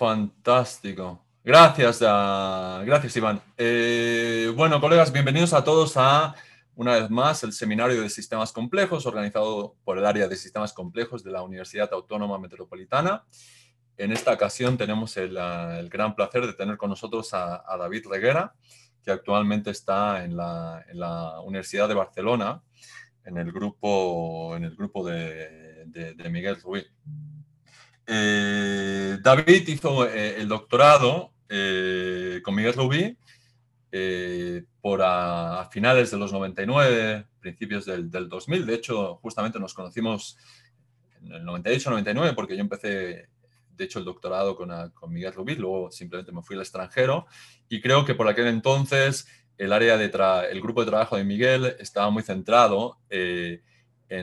Fantástico. Gracias, ah, gracias Iván. Eh, bueno, colegas, bienvenidos a todos a, una vez más, el seminario de sistemas complejos organizado por el área de sistemas complejos de la Universidad Autónoma Metropolitana. En esta ocasión tenemos el, ah, gran placer de tener con nosotros a, David Reguera, que actualmente está en la, Universidad de Barcelona, en el grupo, en el grupo de, de Miguel Ruiz. Eh, David hizo eh, el doctorado eh, con Miguel Rubí por a, finales de los 99, principios del, 2000. De hecho, justamente nos conocimos en el 98-99 porque yo empecé, de hecho, el doctorado con, Miguel Rubí, luego simplemente me fui al extranjero y creo que por aquel entonces el área de el grupo de trabajo de Miguel estaba muy centrado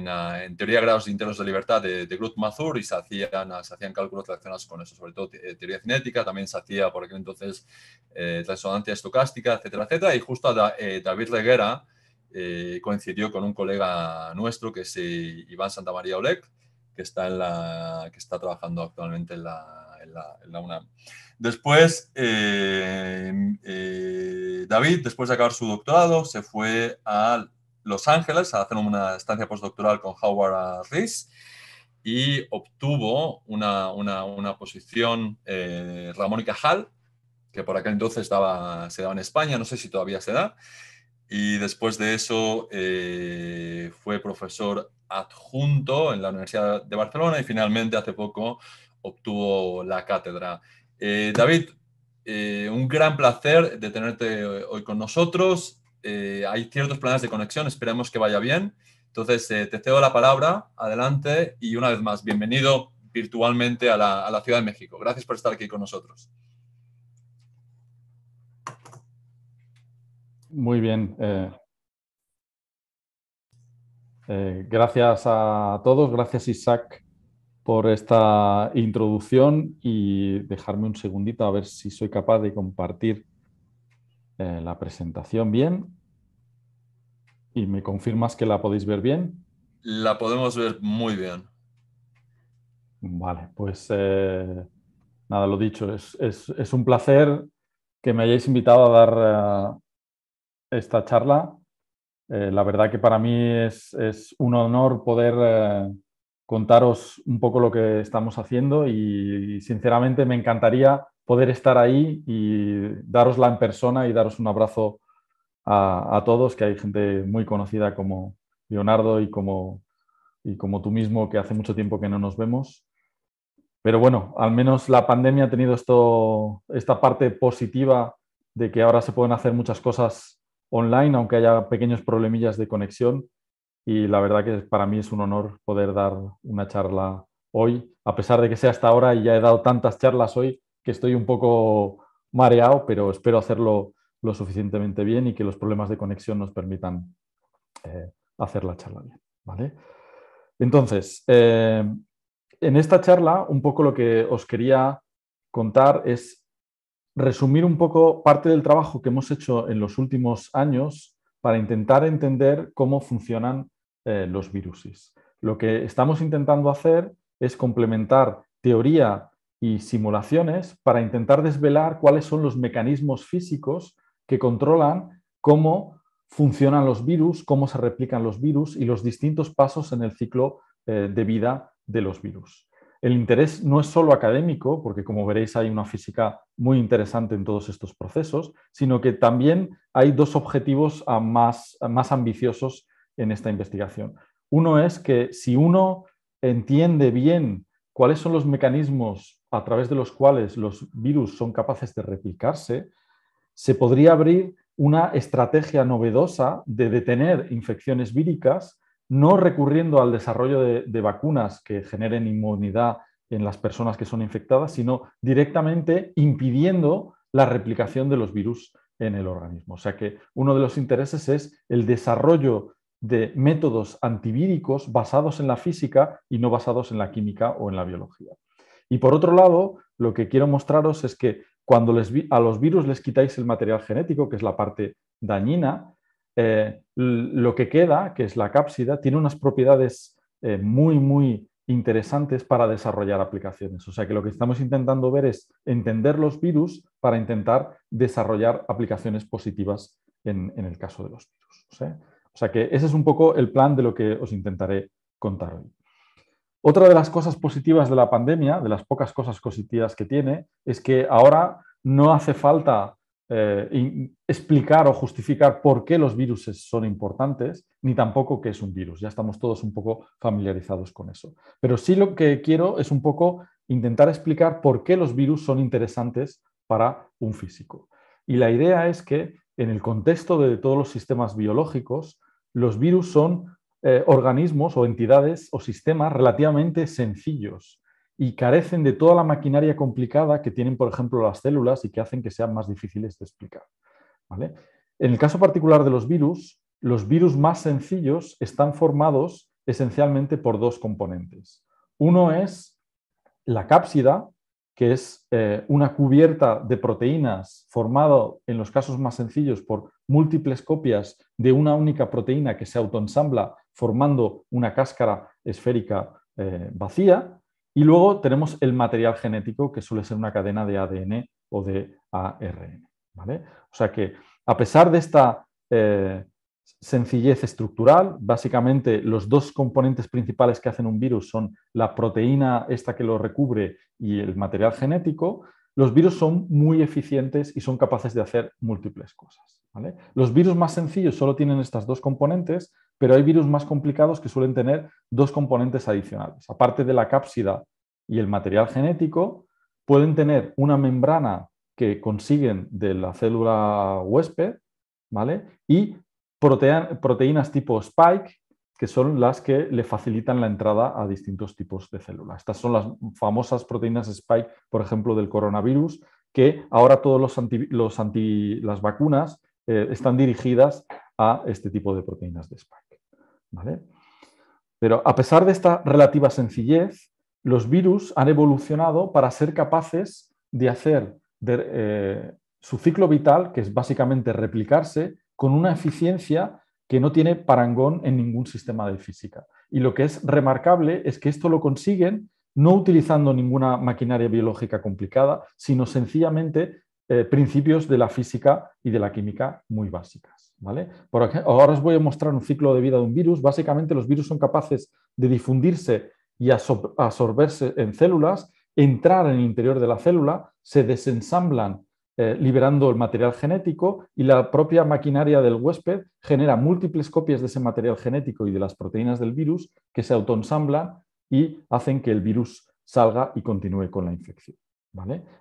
Ah, en, teoría de grados internos de libertad de, de mazur y se hacían, se hacían cálculos relacionados con eso, sobre todo eh, teoría cinética, también se hacía por aquel entonces eh, estocástica, etcétera, etcétera. Y justo eh, David Reguera eh, coincidió con un colega nuestro que es Iván Santamaría Oleg, que está, en la, que está trabajando actualmente en la, UNAM. Después, David, después de acabar su doctorado, se fue al los Ángeles a hacer una estancia postdoctoral con Howard Rees y obtuvo una, posición eh, Ramón y Cajal, que por aquel entonces se daba en España, no sé si todavía se da. Y después de eso eh, fue profesor adjunto en la Universidad de Barcelona y finalmente hace poco obtuvo la cátedra. Eh, David, un gran placer de tenerte hoy con nosotros. Eh, hay ciertos planes de conexión, esperemos que vaya bien. Entonces, eh, te cedo la palabra, adelante y una vez más, bienvenido virtualmente a la, Ciudad de México. Gracias por estar aquí con nosotros. Muy bien. Eh, gracias a todos. Gracias, Isaac, por esta introducción y dejarme un segundito a ver si soy capaz de compartir la presentación bien. ¿Y me confirmas que la podéis ver bien? La podemos ver muy bien. Vale, pues eh, nada, lo dicho, es, un placer que me hayáis invitado a dar eh, esta charla. Eh, la verdad que para mí es, un honor poder contaros un poco lo que estamos haciendo y, y, sinceramente me encantaría poder estar ahí y darosla en persona y daros un abrazo a, todos, que hay gente muy conocida como Leonardo y como, y como tú mismo, que hace mucho tiempo que no nos vemos. Pero bueno, al menos la pandemia ha tenido esto, esta parte positiva de que ahora se pueden hacer muchas cosas online, aunque haya pequeños problemillas de conexión. Y la verdad que para mí es un honor poder dar una charla hoy, a pesar de que sea hasta ahora y ya he dado tantas charlas hoy que estoy un poco mareado, pero espero hacerlo lo suficientemente bien y que los problemas de conexión nos permitan eh, hacer la charla bien. ¿vale? Entonces, eh, en esta charla, un poco lo que os quería contar es resumir un poco parte del trabajo que hemos hecho en los últimos años para intentar entender cómo funcionan eh, los virus. Lo que estamos intentando hacer es complementar teoría y simulaciones para intentar desvelar cuáles son los mecanismos físicos que controlan cómo funcionan los virus, cómo se replican los virus y los distintos pasos en el ciclo eh, de vida de los virus. El interés no es solo académico, porque como veréis hay una física muy interesante en todos estos procesos, sino que también hay dos objetivos ah, ah, más ambiciosos en esta investigación. Uno es que si uno entiende bien cuáles son los mecanismos a través de los cuales los virus son capaces de replicarse, se podría abrir una estrategia novedosa de detener infecciones víricas, no recurriendo al desarrollo de, vacunas que generen inmunidad en las personas que son infectadas, sino directamente impidiendo la replicación de los virus en el organismo. O sea que uno de los intereses es el desarrollo de métodos antivíricos basados en la física y no basados en la química o en la biología. Y por otro lado, lo que quiero mostraros es que cuando les, a los virus les quitáis el material genético, que es la parte dañina, eh, lo que queda, que es la cápsida, tiene unas propiedades eh, muy, muy interesantes para desarrollar aplicaciones. O sea que lo que estamos intentando ver es entender los virus para intentar desarrollar aplicaciones positivas en, el caso de los virus. O sea que ese es un poco el plan de lo que os intentaré contar hoy. Otra de las cosas positivas de la pandemia, de las pocas cosas positivas que tiene, es que ahora no hace falta eh, explicar o justificar por qué los virus son importantes, ni tampoco qué es un virus. Ya estamos todos un poco familiarizados con eso. Pero sí lo que quiero es un poco intentar explicar por qué los virus son interesantes para un físico. Y la idea es que en el contexto de todos los sistemas biológicos, los virus son eh, organismos o entidades o sistemas relativamente sencillos y carecen de toda la maquinaria complicada que tienen, por ejemplo, las células y que hacen que sean más difíciles de explicar. En el caso particular de los virus, los virus más sencillos están formados esencialmente por dos componentes. Uno es la cápsida, que es eh, una cubierta de proteínas formada en los casos más sencillos por múltiples copias de una única proteína que se autoensambla formando una cáscara esférica eh, vacía. Y luego tenemos el material genético, que suele ser una cadena de ADN o de ARN. O sea que, a pesar de esta eh, sencillez estructural, básicamente los dos componentes principales que hacen un virus son la proteína esta que lo recubre y el material genético, los virus son muy eficientes y son capaces de hacer múltiples cosas. Los virus más sencillos solo tienen estas dos componentes, pero hay virus más complicados que suelen tener dos componentes adicionales. Aparte de la cápsida y el material genético, pueden tener una membrana que consiguen de la célula huésped, ¿vale? Y proteínas tipo spike, que son las que le facilitan la entrada a distintos tipos de células. Estas son las famosas proteínas spike, por ejemplo, del coronavirus, que ahora todos los, los anti, las vacunas eh, están dirigidas a este tipo de proteínas de spike. Pero a pesar de esta relativa sencillez, los virus han evolucionado para ser capaces de hacer eh, su ciclo vital, que es básicamente replicarse, con una eficiencia que no tiene parangón en ningún sistema de física. Y lo que es remarcable es que esto lo consiguen no utilizando ninguna maquinaria biológica complicada, sino sencillamente eh, principios de la física y de la química muy básicas. ¿vale? ahora os voy a mostrar un ciclo de vida de un virus. Básicamente los virus son capaces de difundirse y absorberse en células, entrar en el interior de la célula, se desensamblan eh, liberando el material genético y la propia maquinaria del huésped genera múltiples copias de ese material genético y de las proteínas del virus que se autoensamblan y hacen que el virus salga y continúe con la infección.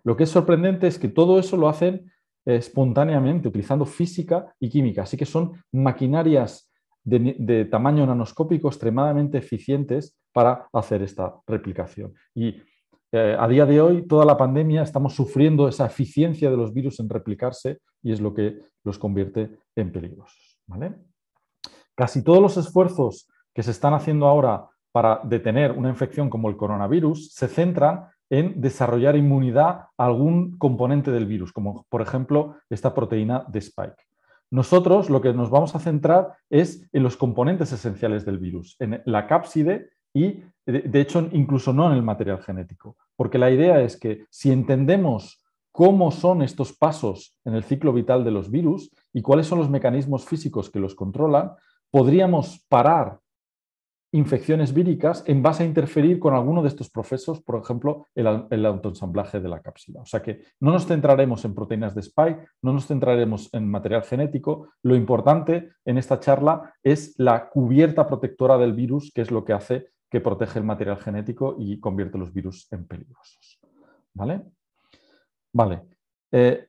Lo que es sorprendente es que todo eso lo hacen espontáneamente, utilizando física y química. Así que son maquinarias de, tamaño nanoscópico extremadamente eficientes para hacer esta replicación. Y eh, a día de hoy, toda la pandemia, estamos sufriendo esa eficiencia de los virus en replicarse y es lo que los convierte en peligrosos. Casi todos los esfuerzos que se están haciendo ahora para detener una infección como el coronavirus se centran en desarrollar inmunidad a algún componente del virus, como por ejemplo esta proteína de spike. Nosotros lo que nos vamos a centrar es en los componentes esenciales del virus, en la cápside y, de hecho, incluso no en el material genético, porque la idea es que si entendemos cómo son estos pasos en el ciclo vital de los virus y cuáles son los mecanismos físicos que los controlan, podríamos parar infecciones víricas en base a interferir con alguno de estos procesos, por ejemplo, el, autoensamblaje de la cápsula. O sea que no nos centraremos en proteínas de spike, no nos centraremos en material genético. Lo importante en esta charla es la cubierta protectora del virus, que es lo que hace que protege el material genético y convierte los virus en peligrosos. ¿Vale? Vale. Eh,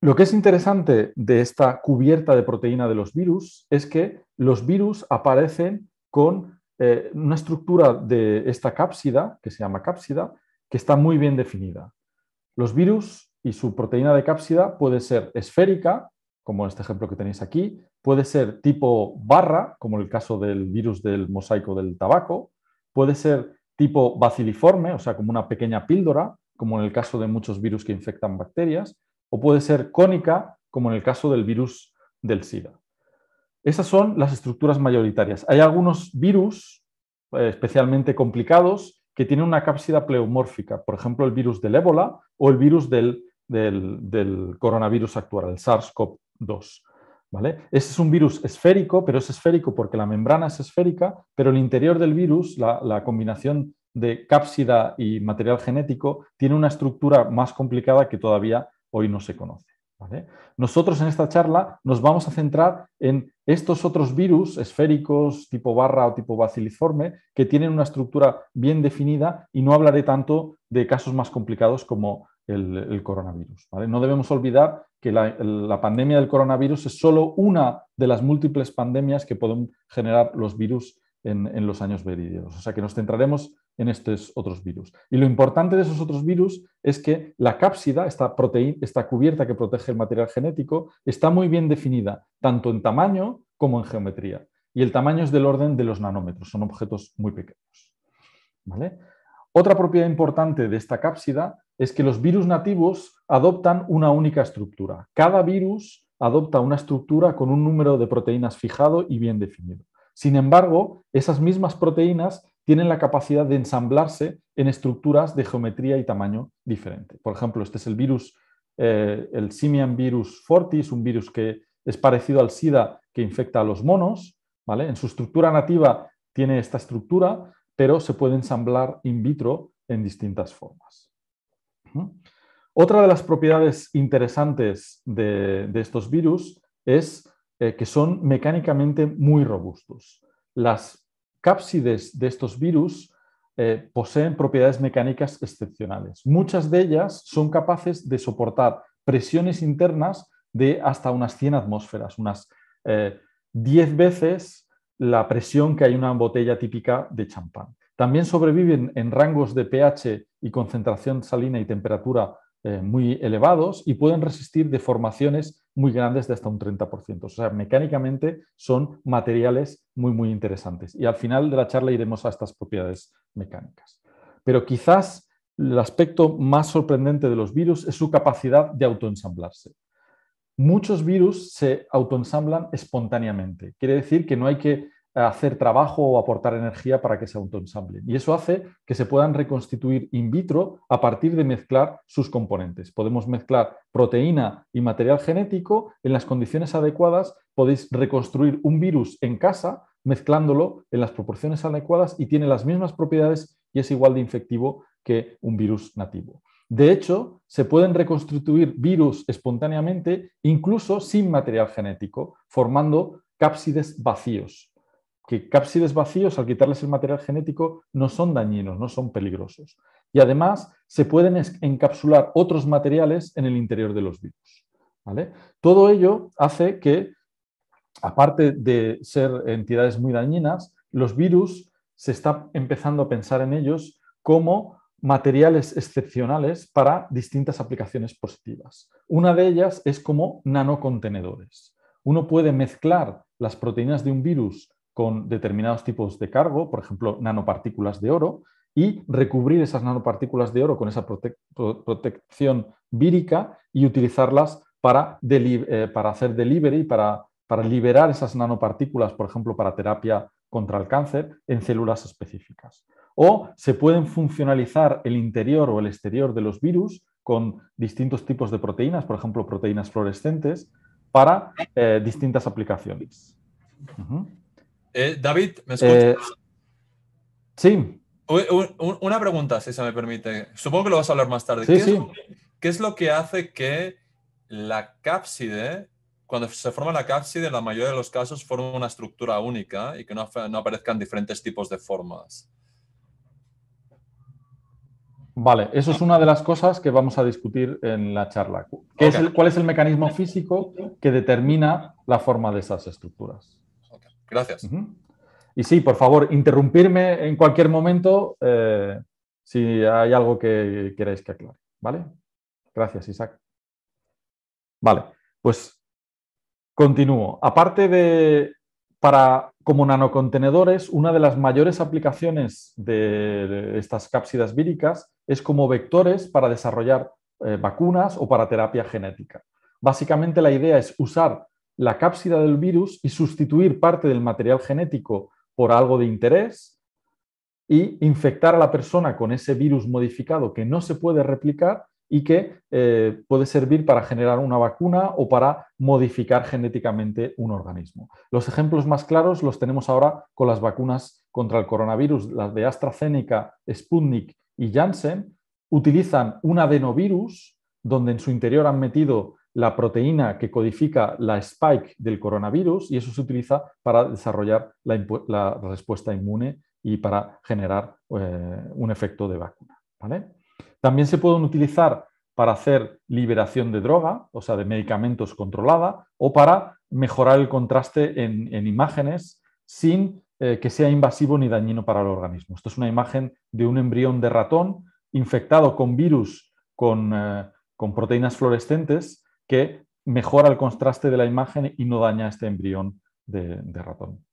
lo que es interesante de esta cubierta de proteína de los virus es que los virus aparecen con eh, una estructura de esta cápsida, que se llama cápsida, que está muy bien definida. Los virus y su proteína de cápsida puede ser esférica, como en este ejemplo que tenéis aquí, puede ser tipo barra, como en el caso del virus del mosaico del tabaco, puede ser tipo baciliforme, o sea, como una pequeña píldora, como en el caso de muchos virus que infectan bacterias, o puede ser cónica, como en el caso del virus del SIDA. Esas son las estructuras mayoritarias. Hay algunos virus eh, especialmente complicados que tienen una cápsida pleomórfica, por ejemplo, el virus del ébola o el virus del, coronavirus actual, el SARS-CoV-2. ¿Vale? Ese es un virus esférico, pero es esférico porque la membrana es esférica, pero el interior del virus, la combinación de cápsida y material genético, tiene una estructura más complicada que todavía hoy no se conoce. Nosotros en esta charla nos vamos a centrar en estos otros virus esféricos tipo barra o tipo baciliforme que tienen una estructura bien definida y no hablaré tanto de casos más complicados como el, coronavirus. No debemos olvidar que la, pandemia del coronavirus es solo una de las múltiples pandemias que pueden generar los virus en, en los años venideros. O sea que nos centraremos en estos otros virus. Y lo importante de esos otros virus es que la cápsida, esta, cubierta que protege el material genético, está muy bien definida, tanto en tamaño como en geometría. Y el tamaño es del orden de los nanómetros, son objetos muy pequeños. Otra propiedad importante de esta cápsida es que los virus nativos adoptan una única estructura. Cada virus adopta una estructura con un número de proteínas fijado y bien definido. Sin embargo, esas mismas proteínas tienen la capacidad de ensamblarse en estructuras de geometría y tamaño diferente. Por ejemplo, este es el virus, eh, el simian virus fortis, un virus que es parecido al SIDA que infecta a los monos. ¿vale? En su estructura nativa tiene esta estructura, pero se puede ensamblar in vitro en distintas formas. ¿Mm? Otra de las propiedades interesantes de, estos virus es eh, que son mecánicamente muy robustos. Las cápsides de estos virus eh, poseen propiedades mecánicas excepcionales. Muchas de ellas son capaces de soportar presiones internas de hasta unas 100 atmósferas, unas 10 eh, veces la presión que hay en una botella típica de champán. También sobreviven en rangos de pH y concentración salina y temperatura eh, muy elevados y pueden resistir deformaciones muy grandes de hasta un 30%. O sea, mecánicamente son materiales muy, muy interesantes. Y al final de la charla iremos a estas propiedades mecánicas. Pero quizás el aspecto más sorprendente de los virus es su capacidad de autoensamblarse. Muchos virus se autoensamblan espontáneamente. Quiere decir que no hay que hacer trabajo o aportar energía para que se autoensamblen. Y eso hace que se puedan reconstituir in vitro a partir de mezclar sus componentes. Podemos mezclar proteína y material genético en las condiciones adecuadas. Podéis reconstruir un virus en casa mezclándolo en las proporciones adecuadas y tiene las mismas propiedades y es igual de infectivo que un virus nativo. De hecho, se pueden reconstituir virus espontáneamente incluso sin material genético, formando cápsides vacíos, que cápsides vacíos, al quitarles el material genético, no son dañinos, no son peligrosos. Y además se pueden encapsular otros materiales en el interior de los virus. Todo ello hace que, aparte de ser entidades muy dañinas, los virus se está empezando a pensar en ellos como materiales excepcionales para distintas aplicaciones positivas. Una de ellas es como nanocontenedores. Uno puede mezclar las proteínas de un virus con determinados tipos de cargo, por ejemplo, nanopartículas de oro, y recubrir esas nanopartículas de oro con esa protección vírica y utilizarlas para, eh, para hacer delivery, para, para liberar esas nanopartículas, por ejemplo, para terapia contra el cáncer en células específicas. O se pueden funcionalizar el interior o el exterior de los virus con distintos tipos de proteínas, por ejemplo, proteínas fluorescentes, para eh, distintas aplicaciones. Eh, David, ¿me eh, escuchas? sí. Una pregunta, si se me permite. Supongo que lo vas a hablar más tarde. ¿Qué, Es lo que hace que la cápside, cuando se forma la cápside, en la mayoría de los casos forma una estructura única y que no, aparezcan diferentes tipos de formas? Vale, eso es una de las cosas que vamos a discutir en la charla. ¿Cuál es el mecanismo físico que determina la forma de esas estructuras? Gracias. Y sí, por favor, interrumpirme en cualquier momento eh, si hay algo que queráis que aclare. ¿Vale? Gracias, Isaac. Vale, pues continúo. Aparte de para como nanocontenedores, una de las mayores aplicaciones de estas cápsidas víricas es como vectores para desarrollar eh, vacunas o para terapia genética. Básicamente la idea es usar la cápsida del virus y sustituir parte del material genético por algo de interés y infectar a la persona con ese virus modificado que no se puede replicar y que eh, puede servir para generar una vacuna o para modificar genéticamente un organismo. Los ejemplos más claros los tenemos ahora con las vacunas contra el coronavirus. Las de AstraZeneca, Sputnik y Janssen utilizan un adenovirus donde en su interior han metido la proteína que codifica la spike del coronavirus y eso se utiliza para desarrollar la, respuesta inmune y para generar eh, un efecto de vacuna. También se pueden utilizar para hacer liberación de droga, o sea, de medicamentos controlada, o para mejorar el contraste en, imágenes sin eh, que sea invasivo ni dañino para el organismo. Esto es una imagen de un embrión de ratón infectado con virus, con eh, proteínas fluorescentes, que mejora el contraste de la imagen y no daña este embrión de, ratón.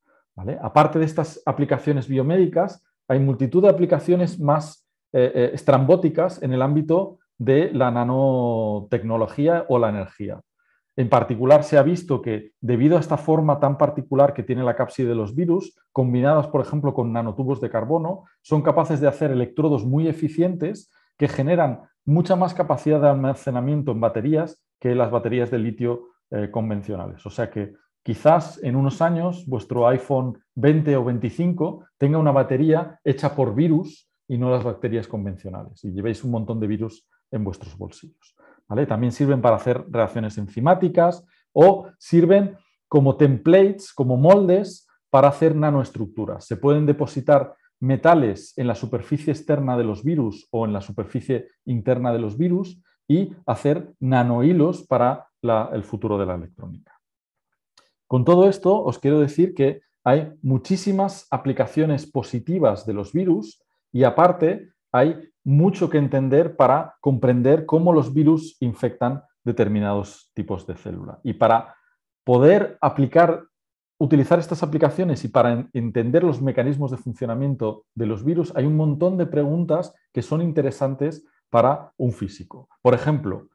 Aparte de estas aplicaciones biomédicas, hay multitud de aplicaciones más eh, eh, estrambóticas en el ámbito de la nanotecnología o la energía. En particular, se ha visto que debido a esta forma tan particular que tiene la cápside de los virus, combinadas, por ejemplo, con nanotubos de carbono, son capaces de hacer electrodos muy eficientes que generan mucha más capacidad de almacenamiento en baterías que las baterías de litio eh, convencionales. O sea que quizás en unos años vuestro iPhone 20 o 25 tenga una batería hecha por virus y no las bacterias convencionales y llevéis un montón de virus en vuestros bolsillos. También sirven para hacer reacciones enzimáticas o sirven como templates, como moldes para hacer nanoestructuras. Se pueden depositar metales en la superficie externa de los virus o en la superficie interna de los virus y hacer nanohilos para el futuro de la electrónica. Con todo esto, os quiero decir que hay muchísimas aplicaciones positivas de los virus y aparte hay mucho que entender para comprender cómo los virus infectan determinados tipos de célula. Y para poder aplicar, utilizar estas aplicaciones y para entender los mecanismos de funcionamiento de los virus, hay un montón de preguntas que son interesantes para un físico. Por ejemplo,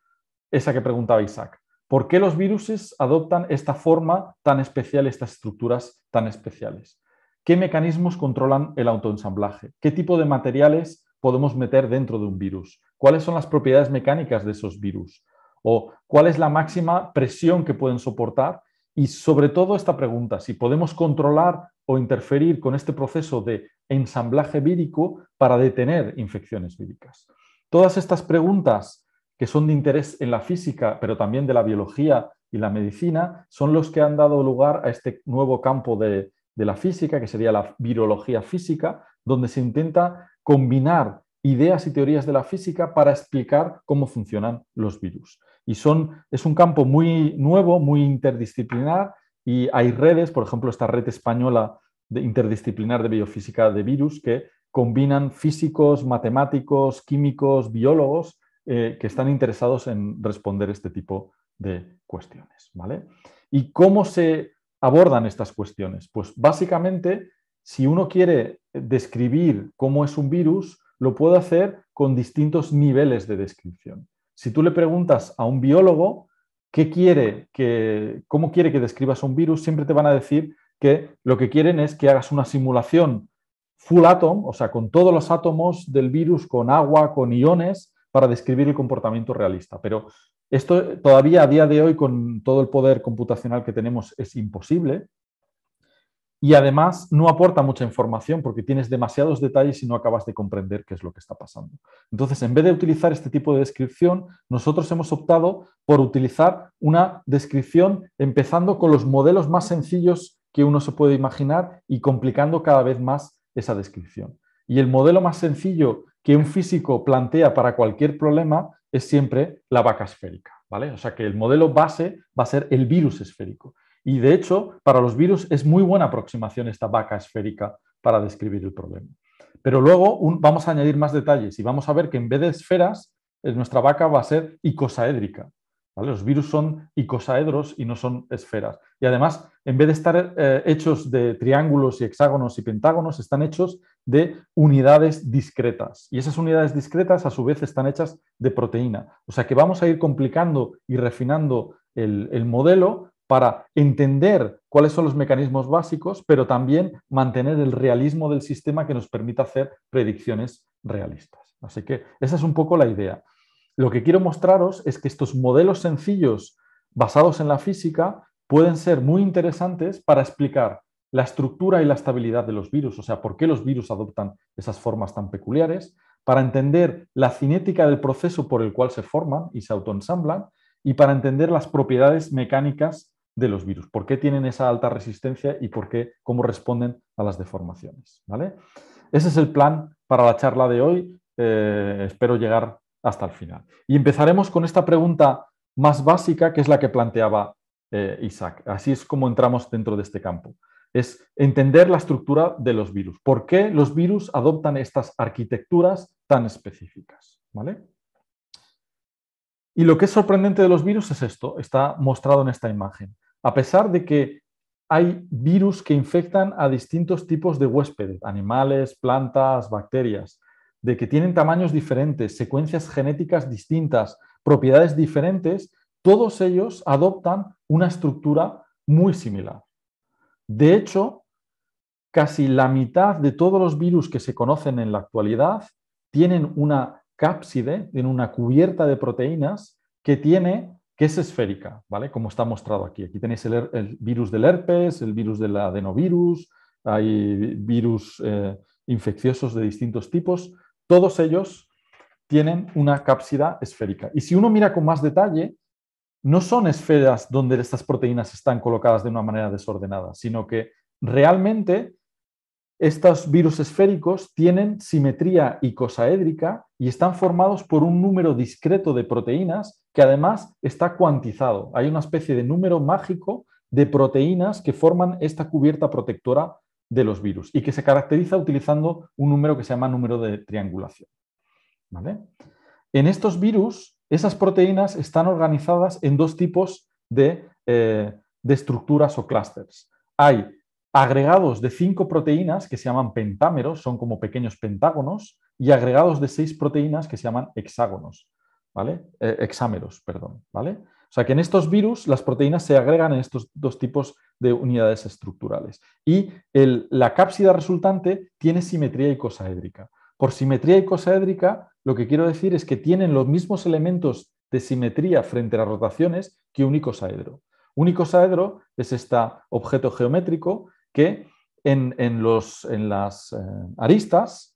esa que preguntaba Isaac, ¿por qué los virus adoptan esta forma tan especial, estas estructuras tan especiales? ¿Qué mecanismos controlan el autoensamblaje? ¿Qué tipo de materiales podemos meter dentro de un virus? ¿Cuáles son las propiedades mecánicas de esos virus? ¿O cuál es la máxima presión que pueden soportar? Y sobre todo esta pregunta, si podemos controlar o interferir con este proceso de ensamblaje vírico para detener infecciones víricas. Todas estas preguntas que son de interés en la física, pero también de la biología y la medicina, son los que han dado lugar a este nuevo campo de, la física, que sería la virología física, donde se intenta combinar ideas y teorías de la física para explicar cómo funcionan los virus. Y son, es un campo muy nuevo, muy interdisciplinar, y hay redes, por ejemplo, esta red española de interdisciplinar de biofísica de virus, que combinan físicos, matemáticos, químicos, biólogos eh, que están interesados en responder este tipo de cuestiones. ¿vale? ¿Y cómo se abordan estas cuestiones? Pues básicamente, si uno quiere describir cómo es un virus, lo puede hacer con distintos niveles de descripción. Si tú le preguntas a un biólogo qué quiere que, cómo quiere que describas un virus, siempre te van a decir que lo que quieren es que hagas una simulación full atom, o sea, con todos los átomos del virus, con agua, con iones, para describir el comportamiento realista. Pero esto todavía a día de hoy, con todo el poder computacional que tenemos, es imposible. Y además no aporta mucha información porque tienes demasiados detalles y no acabas de comprender qué es lo que está pasando. Entonces, en vez de utilizar este tipo de descripción, nosotros hemos optado por utilizar una descripción empezando con los modelos más sencillos que uno se puede imaginar y complicando cada vez más esa descripción. Y el modelo más sencillo que un físico plantea para cualquier problema es siempre la vaca esférica, ¿vale? O sea que el modelo base va a ser el virus esférico. Y de hecho, para los virus es muy buena aproximación esta vaca esférica para describir el problema. Pero luego vamos a añadir más detalles y vamos a ver que en vez de esferas, eh, nuestra vaca va a ser icosaédrica. Los virus son icosaedros y no son esferas. Y además, en vez de estar eh, hechos de triángulos y hexágonos y pentágonos, están hechos de unidades discretas. Y esas unidades discretas, a su vez, están hechas de proteína. O sea que vamos a ir complicando y refinando el modelo para entender cuáles son los mecanismos básicos, pero también mantener el realismo del sistema que nos permita hacer predicciones realistas. Así que esa es un poco la idea. Lo que quiero mostraros es que estos modelos sencillos basados en la física pueden ser muy interesantes para explicar la estructura y la estabilidad de los virus, o sea, por qué los virus adoptan esas formas tan peculiares, para entender la cinética del proceso por el cual se forman y se autoensamblan, y para entender las propiedades mecánicas de los virus, por qué tienen esa alta resistencia y por qué, cómo responden a las deformaciones. ¿vale? Ese es el plan para la charla de hoy. Eh, espero llegar hasta el final. Y empezaremos con esta pregunta más básica, que es la que planteaba eh, Isaac. Así es como entramos dentro de este campo. Es entender la estructura de los virus. ¿Por qué los virus adoptan estas arquitecturas tan específicas? ¿Vale? Y lo que es sorprendente de los virus es esto, está mostrado en esta imagen. A pesar de que hay virus que infectan a distintos tipos de huéspedes, animales, plantas, bacterias, de que tienen tamaños diferentes, secuencias genéticas distintas, propiedades diferentes, todos ellos adoptan una estructura muy similar. De hecho, casi la mitad de todos los virus que se conocen en la actualidad tienen una cápside, tienen una cubierta de proteínas que tiene que es esférica, ¿vale? Como está mostrado aquí. Aquí tenéis el, virus del herpes, el virus del adenovirus, hay virus eh, infecciosos de distintos tipos todos ellos tienen una cápsida esférica. Y si uno mira con más detalle, no son esferas donde estas proteínas están colocadas de una manera desordenada, sino que realmente estos virus esféricos tienen simetría icosaédrica y están formados por un número discreto de proteínas que además está cuantizado. Hay una especie de número mágico de proteínas que forman esta cubierta protectora de los virus y que se caracteriza utilizando un número que se llama número de triangulación. ¿Vale? En estos virus, esas proteínas están organizadas en dos tipos de, eh, estructuras o clústeres. Hay agregados de cinco proteínas que se llaman pentámeros, son como pequeños pentágonos, y agregados de seis proteínas que se llaman hexágonos, ¿vale? Eh, hexámeros, perdón, ¿vale? O sea que en estos virus las proteínas se agregan en estos dos tipos de unidades estructurales. Y la cápsida resultante tiene simetría icosaédrica. Por simetría icosaédrica, lo que quiero decir es que tienen los mismos elementos de simetría frente a las rotaciones que un icosaedro. Un icosaedro es este objeto geométrico que en, las eh, aristas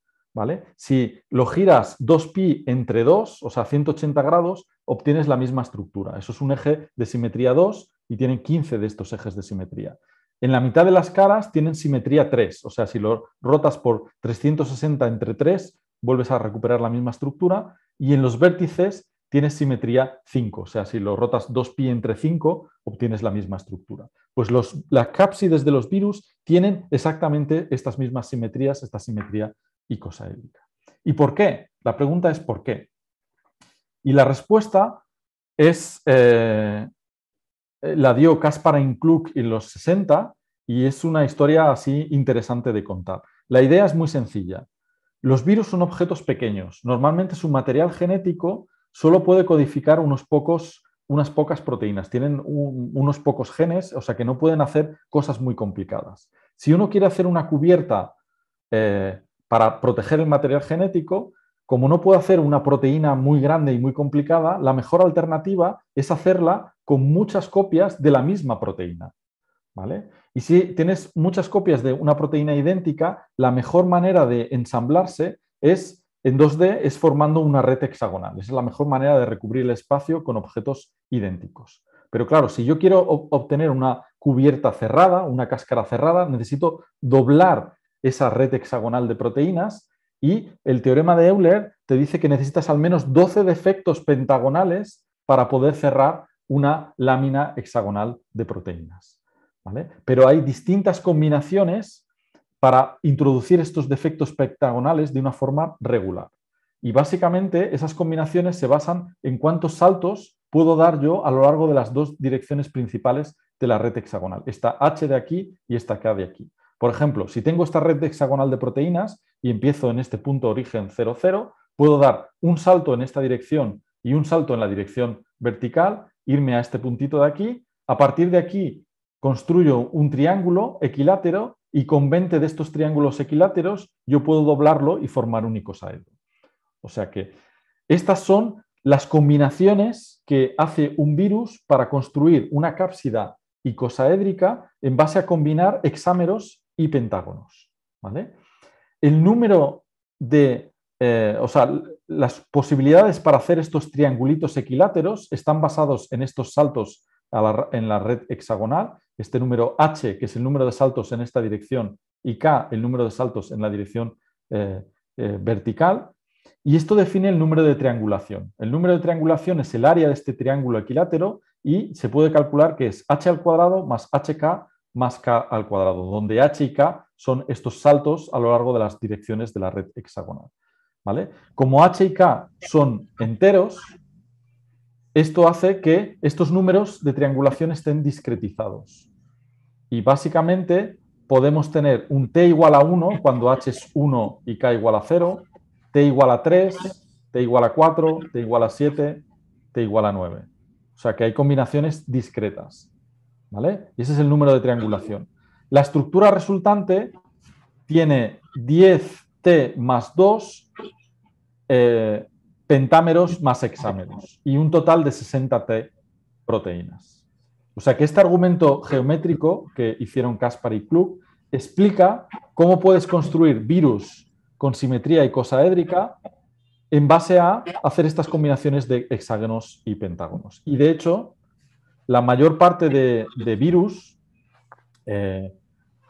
si lo giras 2pi entre 2, o sea, 180 grados, obtienes la misma estructura. Eso es un eje de simetría 2 y tienen 15 de estos ejes de simetría. En la mitad de las caras tienen simetría 3, o sea, si lo rotas por 360 entre 3, vuelves a recuperar la misma estructura. Y en los vértices tienes simetría 5, o sea, si lo rotas 2pi entre 5, obtienes la misma estructura. Pues las cápsides de los virus tienen exactamente estas mismas simetrías, esta simetría y ¿Y por qué? La pregunta es ¿por qué? Y la respuesta es, eh, la dio Kaspar Klug en los 60 y es una historia así interesante de contar. La idea es muy sencilla. Los virus son objetos pequeños. Normalmente su material genético solo puede codificar unos pocos, unas pocas proteínas. Tienen unos pocos genes, o sea que no pueden hacer cosas muy complicadas. Si uno quiere hacer una cubierta eh, para proteger el material genético, como no puedo hacer una proteína muy grande y muy complicada, la mejor alternativa es hacerla con muchas copias de la misma proteína. ¿vale? Y si tienes muchas copias de una proteína idéntica, la mejor manera de ensamblarse es en 2D es formando una red hexagonal. Esa es la mejor manera de recubrir el espacio con objetos idénticos. Pero claro, si yo quiero obtener una cubierta cerrada, una cáscara cerrada, necesito doblar esa red hexagonal de proteínas. Y el teorema de Euler te dice que necesitas al menos 12 defectos pentagonales para poder cerrar una lámina hexagonal de proteínas. Pero hay distintas combinaciones para introducir estos defectos pentagonales de una forma regular. Y básicamente esas combinaciones se basan en cuántos saltos puedo dar yo a lo largo de las dos direcciones principales de la red hexagonal, esta H de aquí y esta K de aquí. Por ejemplo, si tengo esta red hexagonal de proteínas y empiezo en este punto origen 0,0, puedo dar un salto en esta dirección y un salto en la dirección vertical, irme a este puntito de aquí. A partir de aquí construyo un triángulo equilátero y con 20 de estos triángulos equiláteros yo puedo doblarlo y formar un icosaedro. O sea que estas son las combinaciones que hace un virus para construir una cápsida icosaédrica en base a combinar hexámeros y pentágonos. ¿vale? El número de, eh, o sea, las posibilidades para hacer estos triangulitos equiláteros están basados en estos saltos en la red hexagonal, este número h, que es el número de saltos en esta dirección, y k, el número de saltos en la dirección eh, eh, vertical, y esto define el número de triangulación. El número de triangulación es el área de este triángulo equilátero y se puede calcular que es h al cuadrado más hk más k al cuadrado, donde h y k son estos saltos a lo largo de las direcciones de la red hexagonal. ¿vale? Como h y k son enteros, esto hace que estos números de triangulación estén discretizados. Y básicamente podemos tener un t igual a 1 cuando h es 1 y k igual a 0, t igual a 3, t igual a 4, t igual a 7, t igual a 9. O sea que hay combinaciones discretas. Y ese es el número de triangulación. La estructura resultante tiene 10T más 2 eh, pentámeros más hexámeros y un total de 60T proteínas. O sea que este argumento geométrico que hicieron Caspar y Klug explica cómo puedes construir virus con simetría y en base a hacer estas combinaciones de hexágonos y pentágonos. Y de hecho, la mayor parte de, virus eh,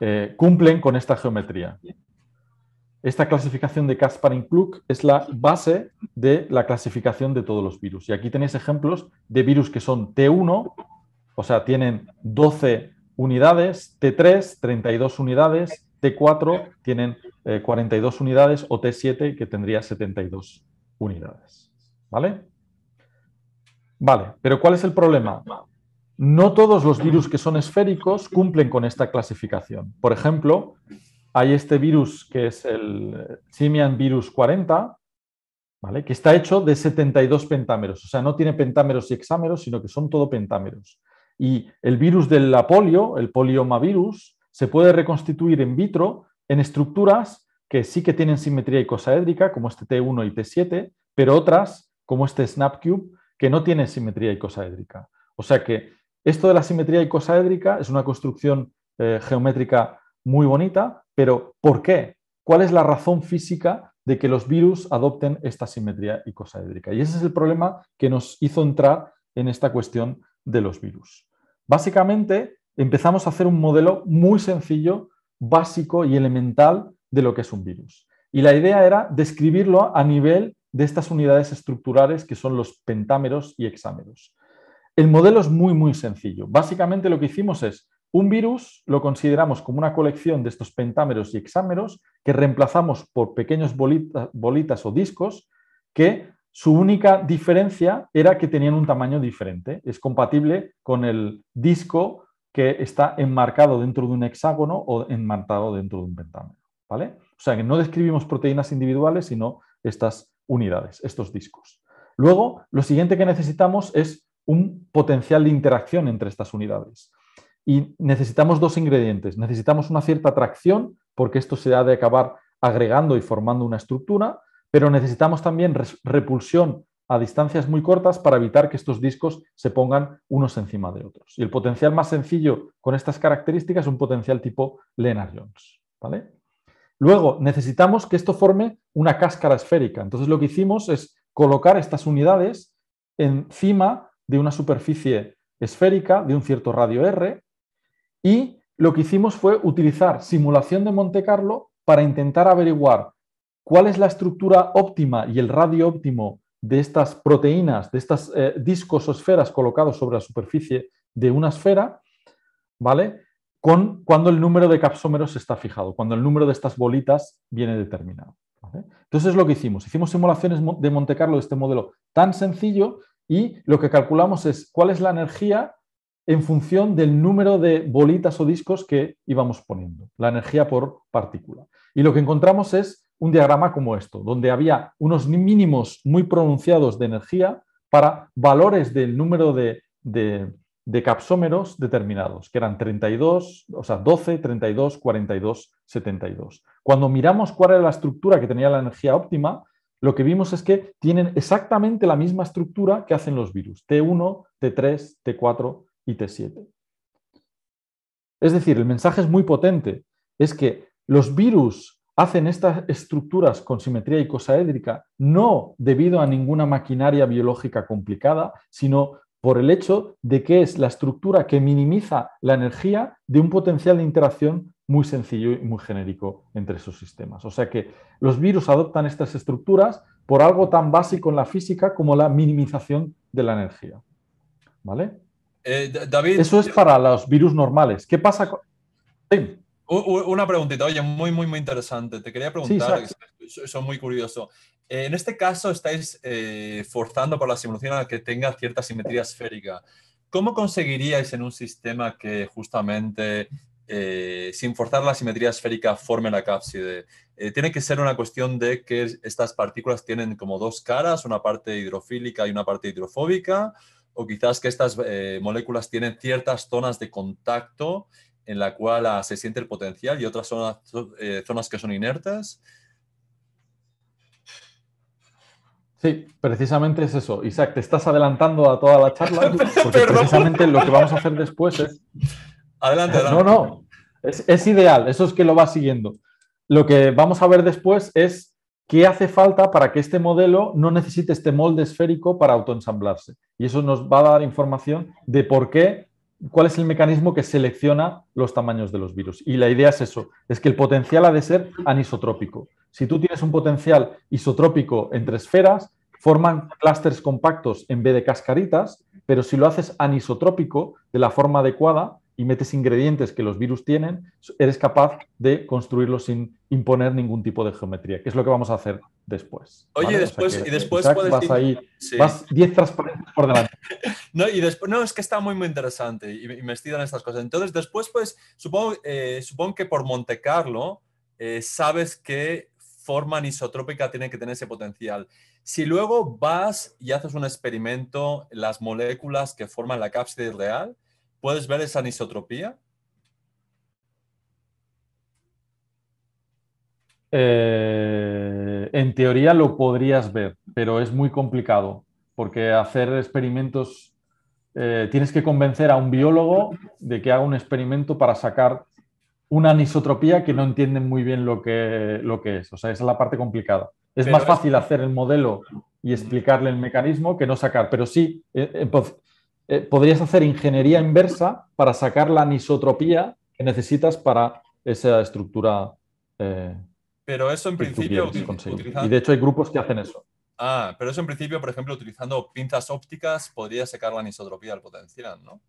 eh, cumplen con esta geometría. Esta clasificación de Kasparin-Klug es la base de la clasificación de todos los virus. Y aquí tenéis ejemplos de virus que son T1, o sea, tienen 12 unidades, T3, 32 unidades, T4 tienen 42 eh, unidades o T7 que tendría 72 unidades. ¿Vale? Vale, pero ¿cuál es el problema? No todos los virus que son esféricos cumplen con esta clasificación. Por ejemplo, hay este virus que es el Simian virus 40, ¿vale? que está hecho de 72 pentámeros. O sea, no tiene pentámeros y hexámeros, sino que son todo pentámeros. Y el virus del polio, el poliomavirus, se puede reconstituir in vitro en estructuras que sí que tienen simetría icosaédrica, como este T1 y T7, pero otras, como este SnapCube, que no tienen simetría icosaédrica. O sea que esto de la simetría icosaédrica es una construcción eh, geométrica muy bonita, pero ¿por qué? ¿Cuál es la razón física de que los virus adopten esta simetría icosaédrica? Y ese es el problema que nos hizo entrar en esta cuestión de los virus. Básicamente, empezamos a hacer un modelo muy sencillo, básico y elemental de lo que es un virus. Y la idea era describirlo a nivel de estas unidades estructurales que son los pentámeros y hexámeros. El modelo es muy, muy sencillo. Básicamente lo que hicimos es un virus lo consideramos como una colección de estos pentámeros y hexámeros que reemplazamos por pequeños bolitas o discos que su única diferencia era que tenían un tamaño diferente. Es compatible con el disco que está enmarcado dentro de un hexágono o enmarcado dentro de un pentámero. ¿vale? O sea que no describimos proteínas individuales, sino estas unidades, estos discos. Luego, lo siguiente que necesitamos es un potencial de interacción entre estas unidades. Y necesitamos dos ingredientes. Necesitamos una cierta atracción, porque esto se ha de acabar agregando y formando una estructura, pero necesitamos también repulsión a distancias muy cortas para evitar que estos discos se pongan unos encima de otros. Y el potencial más sencillo con estas características es un potencial tipo Lennard-Jones. ¿vale? Luego, necesitamos que esto forme una cáscara esférica. Entonces, lo que hicimos es colocar estas unidades encima de una superficie esférica de un cierto radio R y lo que hicimos fue utilizar simulación de Monte Carlo para intentar averiguar cuál es la estructura óptima y el radio óptimo de estas proteínas, de estos eh, discos o esferas colocados sobre la superficie de una esfera, ¿vale? Con cuando el número de capsómeros está fijado, cuando el número de estas bolitas viene determinado. Entonces, lo que hicimos, hicimos simulaciones de Monte Carlo de este modelo tan sencillo y lo que calculamos es cuál es la energía en función del número de bolitas o discos que íbamos poniendo, la energía por partícula. Y lo que encontramos es un diagrama como esto, donde había unos mínimos muy pronunciados de energía para valores del número de, capsómeros determinados, que eran 32, o sea, 12, 32, 42, 72. Cuando miramos cuál era la estructura que tenía la energía óptima, lo que vimos es que tienen exactamente la misma estructura que hacen los virus, T1, T3, T4 y T7. Es decir, el mensaje es muy potente, es que los virus hacen estas estructuras con simetría icosaédrica no debido a ninguna maquinaria biológica complicada, sino por el hecho de que es la estructura que minimiza la energía de un potencial de interacción muy sencillo y muy genérico entre esos sistemas. O sea que los virus adoptan estas estructuras por algo tan básico en la física como la minimización de la energía. ¿Vale? Eh, David, Eso es para los virus normales. ¿Qué pasa con... Una preguntita, oye, muy, muy, muy interesante. Te quería preguntar, eso muy curioso. Eh, en este caso estáis eh, forzando por la simulación a que tenga cierta simetría esférica. ¿Cómo conseguiríais en un sistema que justamente eh, sin forzar la simetría esférica, forme la cápside. Eh, tiene que ser una cuestión de que estas partículas tienen como dos caras, una parte hidrofílica y una parte hidrofóbica, o quizás que estas eh, moléculas tienen ciertas zonas de contacto en la cual ah, se siente el potencial y otras zonas, zonas que son inertes. Sí, precisamente es eso. Isaac, te estás adelantando a toda la charla porque precisamente lo que vamos a hacer después es eh, adelante, No, no. Es, es ideal. Eso es que lo va siguiendo. Lo que vamos a ver después es qué hace falta para que este modelo no necesite este molde esférico para autoensamblarse. Y eso nos va a dar información de por qué, cuál es el mecanismo que selecciona los tamaños de los virus. Y la idea es eso, es que el potencial ha de ser anisotrópico. Si tú tienes un potencial isotrópico entre esferas, forman clústeres compactos en vez de cascaritas, pero si lo haces anisotrópico de la forma adecuada, y metes ingredientes que los virus tienen, eres capaz de construirlos sin imponer ningún tipo de geometría, que es lo que vamos a hacer después. Oye, después, y después puedes vas ahí, vas 10 transparentes por delante. no, y después, no, es que está muy, muy interesante y, en me estas cosas. Entonces, después, pues, supongo, eh, supongo que por Monte Carlo eh, sabes que forma anisotrópica tiene que tener ese potencial. Si luego vas y haces un experimento, las moléculas que forman la cápside real, ¿Puedes ver esa anisotropía? Eh, en teoría lo podrías ver, pero es muy complicado porque hacer experimentos, eh, tienes que convencer a un biólogo de que haga un experimento para sacar una anisotropía que no entienden muy bien lo que, lo que es. O sea, esa es la parte complicada. Es más fácil hacer el modelo y explicarle el mecanismo que no sacar, pero sí, eh, eh, podrías hacer ingeniería inversa para sacar la anisotropía que necesitas para esa estructura. Eh, pero eso en principio. Y de hecho hay grupos que hacen eso. Ah, pero eso en principio, por ejemplo, utilizando pinzas ópticas podría sacar la anisotropía al potencial, ¿no?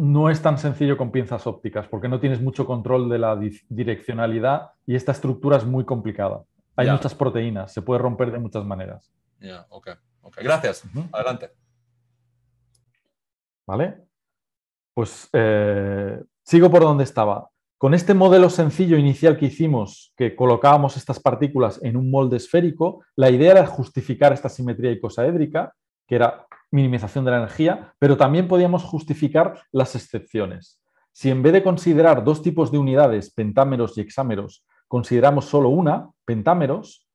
no es tan sencillo con pinzas ópticas porque no tienes mucho control de la direccionalidad y esta estructura es muy complicada. Hay muchas proteínas, se puede romper de muchas maneras. Ya, gracias. Adelante. Vale. Pues eh, sigo por donde estaba. Con este modelo sencillo inicial que hicimos, que colocábamos estas partículas en un molde esférico, la idea era justificar esta simetría icosaédrica, que era minimización de la energía, pero también podíamos justificar las excepciones. Si en vez de considerar dos tipos de unidades, pentámeros y hexámeros, consideramos solo una, pentámeros,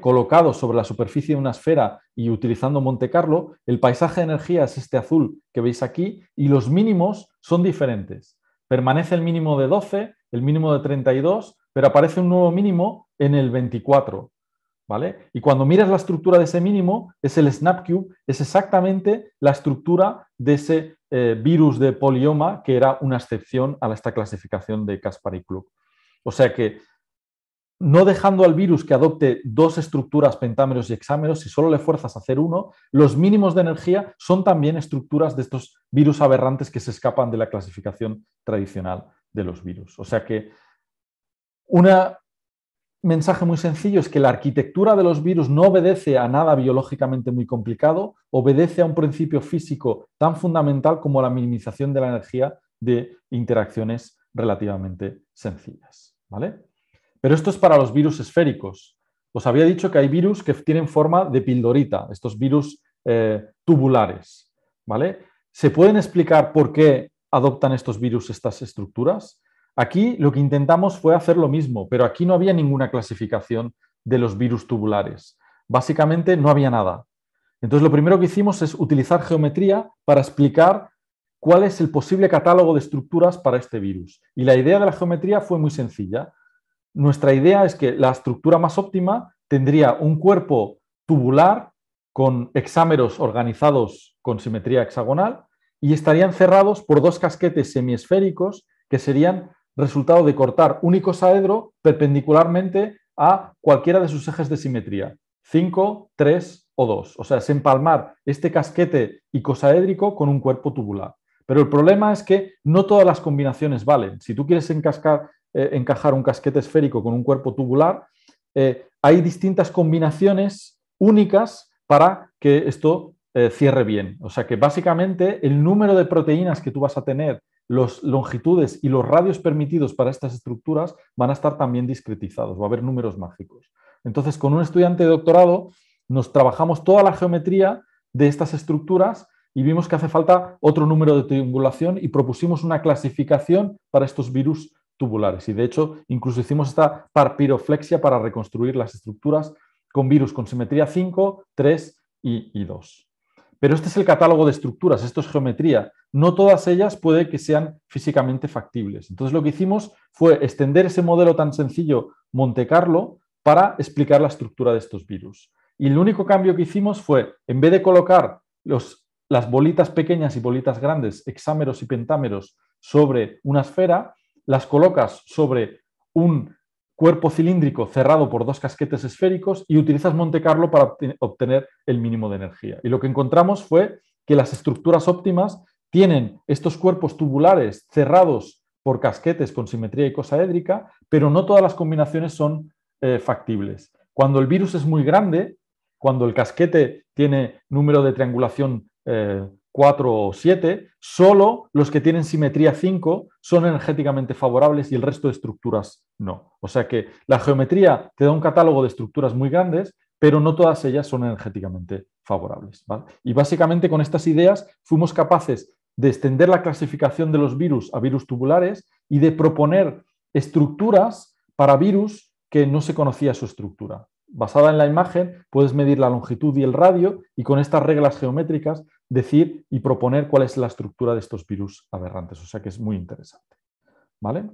colocado sobre la superficie de una esfera y utilizando Monte Carlo, el paisaje de energía es este azul que veis aquí y los mínimos son diferentes. Permanece el mínimo de 12, el mínimo de 32, pero aparece un nuevo mínimo en el 24. ¿vale? Y cuando miras la estructura de ese mínimo, es el SnapCube, es exactamente la estructura de ese eh, virus de polioma que era una excepción a esta clasificación de Kaspari y O sea que no dejando al virus que adopte dos estructuras, pentámeros y hexámeros, si solo le fuerzas a hacer uno, los mínimos de energía son también estructuras de estos virus aberrantes que se escapan de la clasificación tradicional de los virus. O sea que un mensaje muy sencillo es que la arquitectura de los virus no obedece a nada biológicamente muy complicado, obedece a un principio físico tan fundamental como la minimización de la energía de interacciones relativamente sencillas. ¿Vale? Pero esto es para los virus esféricos. Os había dicho que hay virus que tienen forma de pildorita, estos virus eh, tubulares. ¿Se pueden explicar por qué adoptan estos virus estas estructuras? Aquí lo que intentamos fue hacer lo mismo, pero aquí no había ninguna clasificación de los virus tubulares. Básicamente no había nada. Entonces lo primero que hicimos es utilizar geometría para explicar cuál es el posible catálogo de estructuras para este virus. Y la idea de la geometría fue muy sencilla nuestra idea es que la estructura más óptima tendría un cuerpo tubular con hexámeros organizados con simetría hexagonal y estarían cerrados por dos casquetes semiesféricos que serían resultado de cortar un icosaedro perpendicularmente a cualquiera de sus ejes de simetría, 5, 3 o 2. O sea, es empalmar este casquete icosaédrico con un cuerpo tubular. Pero el problema es que no todas las combinaciones valen. Si tú quieres encascar eh, encajar un casquete esférico con un cuerpo tubular, eh, hay distintas combinaciones únicas para que esto eh, cierre bien. O sea que básicamente el número de proteínas que tú vas a tener, las longitudes y los radios permitidos para estas estructuras van a estar también discretizados, va a haber números mágicos. Entonces, con un estudiante de doctorado nos trabajamos toda la geometría de estas estructuras y vimos que hace falta otro número de triangulación y propusimos una clasificación para estos virus tubulares. Y de hecho, incluso hicimos esta parpiroflexia para reconstruir las estructuras con virus con simetría 5, 3 y, 2. Pero este es el catálogo de estructuras, esto es geometría. No todas ellas puede que sean físicamente factibles. Entonces lo que hicimos fue extender ese modelo tan sencillo Monte Carlo para explicar la estructura de estos virus. Y el único cambio que hicimos fue, en vez de colocar las bolitas pequeñas y bolitas grandes, hexámeros y pentámeros, sobre una esfera, las colocas sobre un cuerpo cilíndrico cerrado por dos casquetes esféricos y utilizas Monte Carlo para obtener el mínimo de energía. Y lo que encontramos fue que las estructuras óptimas tienen estos cuerpos tubulares cerrados por casquetes con simetría icosaédrica, pero no todas las combinaciones son eh, factibles. Cuando el virus es muy grande, cuando el casquete tiene número de triangulación eh, 4 o 7, solo los que tienen simetría 5 son energéticamente favorables y el resto de estructuras no. O sea que la geometría te da un catálogo de estructuras muy grandes, pero no todas ellas son energéticamente favorables. Y básicamente con estas ideas fuimos capaces de extender la clasificación de los virus a virus tubulares y de proponer estructuras para virus que no se conocía su estructura. Basada en la imagen, puedes medir la longitud y el radio y con estas reglas geométricas decir y proponer cuál es la estructura de estos virus aberrantes. O sea que es muy interesante. ¿Vale?